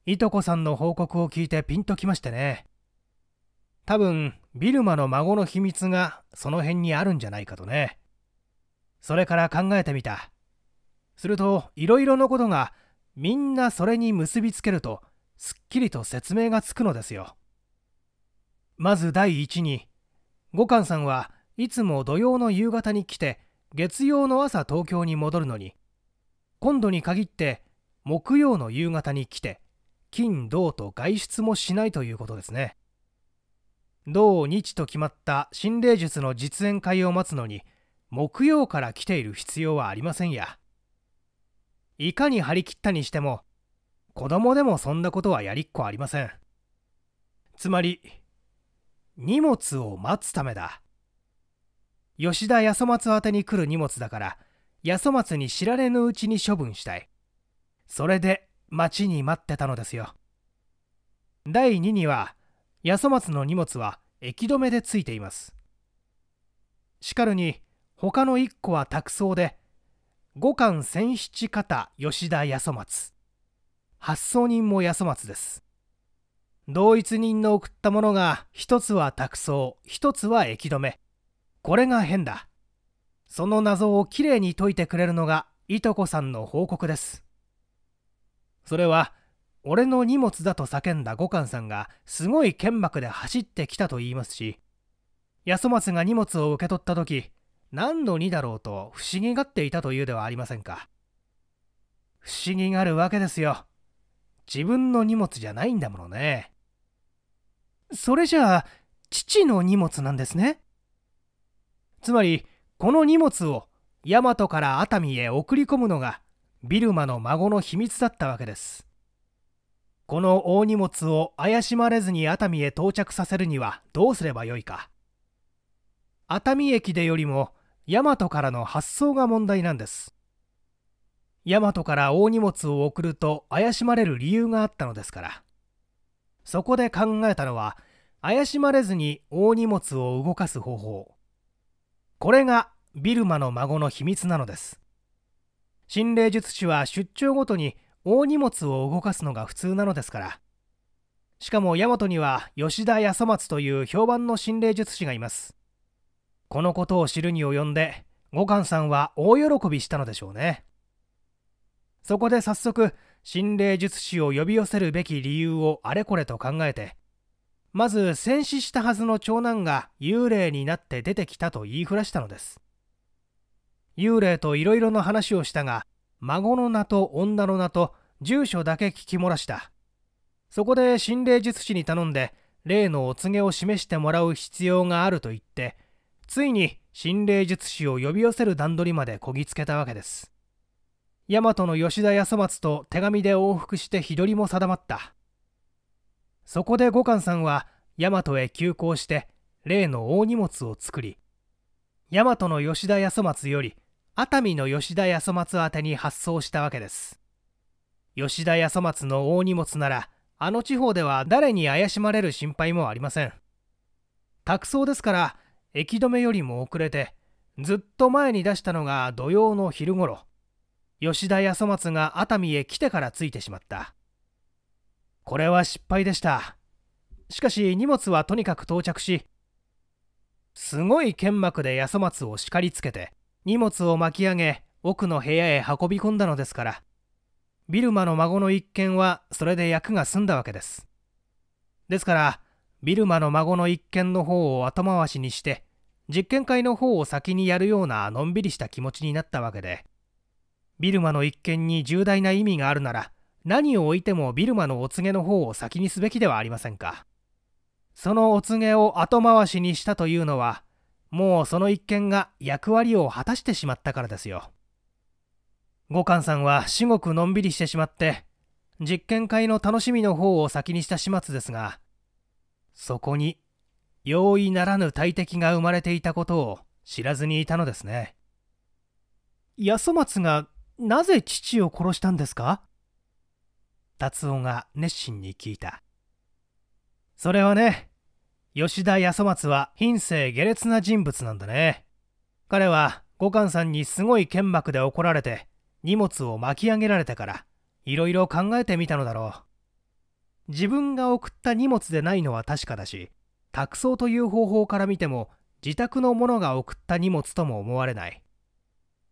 Speaker 1: いとこさんの報告を聞いてピンときましてね多分ビルマの孫の秘密がその辺にあるんじゃないかとねそれから考えてみたするといろいろなことがみんなそれに結びつけるとすっきりと説明がつくのですよまず第一に五感さんはいつも土曜の夕方に来て月曜の朝東京に戻るのに今度に限って木曜の夕方に来て金土と外出もしないということですね同日と決まった心霊術の実演会を待つのに木曜から来ている必要はありませんやいかに張り切ったにしても子供でもそんなことはやりっこありませんつまり荷物を待つためだ吉田八十松宛てに来る荷物だから八十松に知られぬうちに処分したいそれで待ちに待ってたのですよ第2には八十松の荷物は駅止めでついていますしかるに他の1個は卓草で五冠千七方吉田康松発送人も康松です同一人の送ったものが一つは託草一つは駅止めこれが変だその謎をきれいに解いてくれるのがいとこさんの報告ですそれは俺の荷物だと叫んだ五冠さんがすごい剣幕で走ってきたと言いますし安松が荷物を受け取った時何のにだろうと不思議がっていたというではありませんか不思議があるわけですよ自分の荷物じゃないんだものねそれじゃあ父の荷物なんですねつまりこの荷物を大和から熱海へ送り込むのがビルマの孫の秘密だったわけですこの大荷物を怪しまれずに熱海へ到着させるにはどうすればよいか熱海駅でよりもヤマトからの発送が問題なんですヤマトから大荷物を送ると怪しまれる理由があったのですからそこで考えたのは怪しまれずに大荷物を動かす方法これがビルマの孫の秘密なのです心霊術師は出張ごとに大荷物を動かすのが普通なのですからしかもヤマトには吉田康松という評判の心霊術師がいますこのことを知るに及んで五感さんは大喜びしたのでしょうねそこで早速心霊術師を呼び寄せるべき理由をあれこれと考えてまず戦死したはずの長男が幽霊になって出てきたと言いふらしたのです幽霊といろいろな話をしたが孫の名と女の名と住所だけ聞き漏らしたそこで心霊術師に頼んで例のお告げを示してもらう必要があると言ってついに心霊術師を呼び寄せる段取りまでこぎつけたわけです大和の吉田康松と手紙で往復して日取りも定まったそこで五冠さんは大和へ急行して例の大荷物を作り大和の吉田康松より熱海の吉田康松宛てに発送したわけです吉田康松の大荷物ならあの地方では誰に怪しまれる心配もありません託送ですから駅止めよりも遅れてずっと前に出したのが土曜の昼ごろ吉田粗松が熱海へ来てからついてしまったこれは失敗でしたしかし荷物はとにかく到着しすごい剣幕で康松を叱りつけて荷物を巻き上げ奥の部屋へ運び込んだのですからビルマの孫の一件はそれで役が済んだわけですですからビルマの孫の一件の方を後回しにして実験会の方を先にやるようなのんびりした気持ちになったわけでビルマの一件に重大な意味があるなら何を置いてもビルマのお告げの方を先にすべきではありませんかそのお告げを後回しにしたというのはもうその一件が役割を果たしてしまったからですよ五感さんは至極のんびりしてしまって実験会の楽しみの方を先にした始末ですがそこに容易ならぬ大敵が生まれていたことを知らずにいたのですね八十松がなぜ父を殺したんですか達夫が熱心に聞いたそれはね吉田十松は品性下劣な人物なんだね彼は五官さんにすごい剣幕で怒られて荷物を巻き上げられたからいろいろ考えてみたのだろう。自分が送った荷物でないのは確かだし託送という方法から見ても自宅の者が送った荷物とも思われない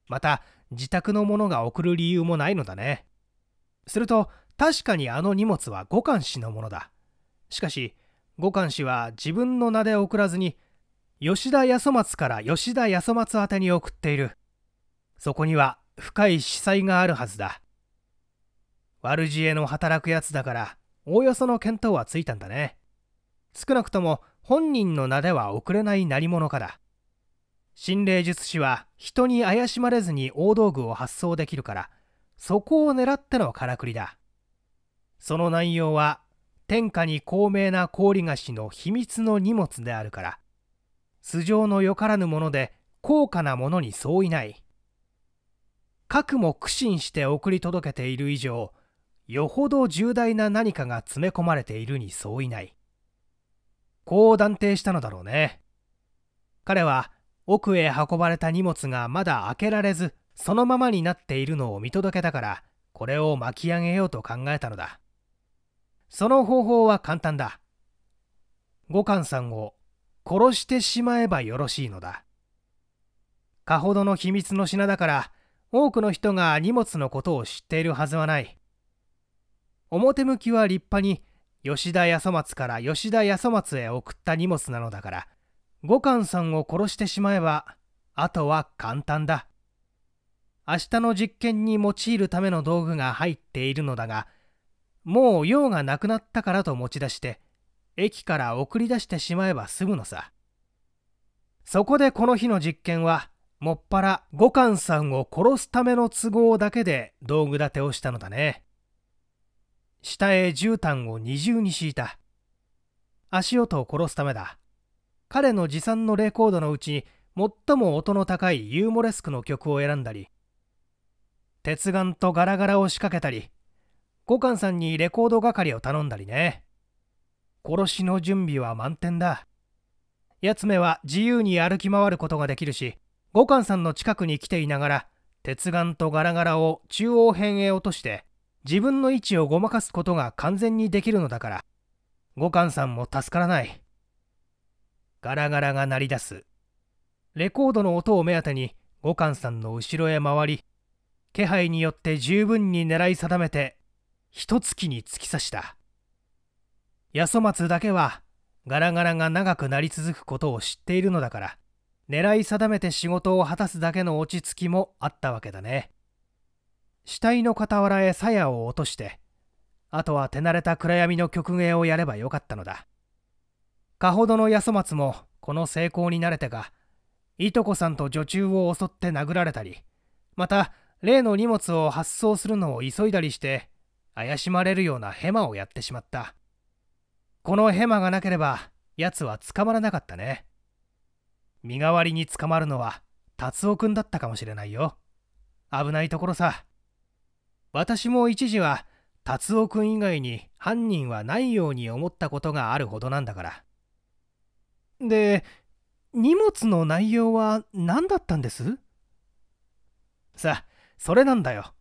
Speaker 1: また自宅の者が送る理由もないのだねすると確かにあの荷物は五冠氏のものだしかし五冠氏は自分の名で送らずに吉田康松から吉田康松宛てに送っているそこには深い司祭があるはずだ悪知恵の働くやつだからおおよその見当はついたんだね少なくとも本人の名では遅れない何者かだ心霊術師は人に怪しまれずに大道具を発送できるからそこを狙ってのからくりだその内容は天下に高名な氷菓子の秘密の荷物であるから素性のよからぬもので高価なものに相違ない核も苦心して送り届けている以上よほど重大な何かが詰め込まれているに相違ないこう断定したのだろうね彼は奥へ運ばれた荷物がまだ開けられずそのままになっているのを見届けたからこれを巻き上げようと考えたのだその方法は簡単だ五冠さんを殺してしまえばよろしいのだかほどの秘密の品だから多くの人が荷物のことを知っているはずはない表向きは立派に吉田康松から吉田康松へ送った荷物なのだから五冠さんを殺してしまえばあとは簡単だ明日の実験に用いるための道具が入っているのだがもう用がなくなったからと持ち出して駅から送り出してしまえば済むのさそこでこの日の実験はもっぱら五冠さんを殺すための都合だけで道具立てをしたのだね下へ絨毯を二重に敷いた足音を殺すためだ彼の持参のレコードのうちに最も音の高いユーモレスクの曲を選んだり鉄眼とガラガラを仕掛けたり五感さんにレコード係を頼んだりね殺しの準備は満点だ八つ目は自由に歩き回ることができるし五感さんの近くに来ていながら鉄眼とガラガラを中央辺へ落として自分の位置をごまかすことが完全にできるのだから五感さんも助からないガラガラが鳴り出すレコードの音を目当てに五感さんの後ろへ回り気配によって十分に狙い定めて一月きに突き刺した八十松だけはガラガラが長くなり続くことを知っているのだから狙い定めて仕事を果たすだけの落ち着きもあったわけだね。死体の傍らへ鞘を落として、あとは手慣れた暗闇の曲芸をやればよかったのだ。かほどの安松もこの成功に慣れてか、いとこさんと女中を襲って殴られたり、また例の荷物を発送するのを急いだりして、怪しまれるようなヘマをやってしまった。このヘマがなければ、奴は捕まらなかったね。身代わりに捕まるのは、達夫君だったかもしれないよ。危ないところさ。私も一時は達夫君以外に犯人はないように思ったことがあるほどなんだからで荷物の内容は何だったんですさあそれなんだよ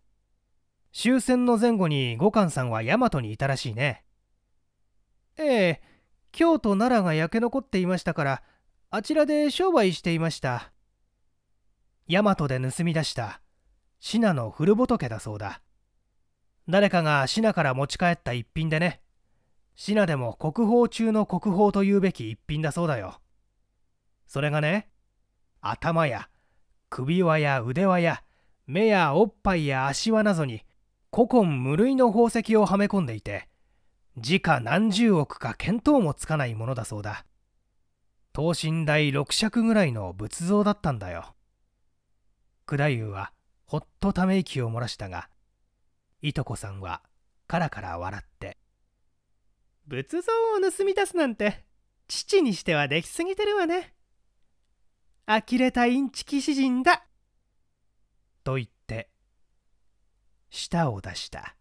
Speaker 1: 終戦の前後に五冠さんは大和にいたらしいねええ京都奈良が焼け残っていましたからあちらで商売していました大和で盗み出した信濃古仏だそうだ誰かがシナから持ち帰った一品でねシナでも国宝中の国宝というべき一品だそうだよそれがね頭や首輪や腕輪や目やおっぱいや足輪などに古今無類の宝石をはめ込んでいて時価何十億か見当もつかないものだそうだ等身大六尺ぐらいの仏像だったんだよ九太夫はほっとため息を漏らしたがいとこさんはカラカラ笑って仏像を盗み出すなんて父にしてはできすぎてるわね呆れたインチキ詩人だと言って舌を出した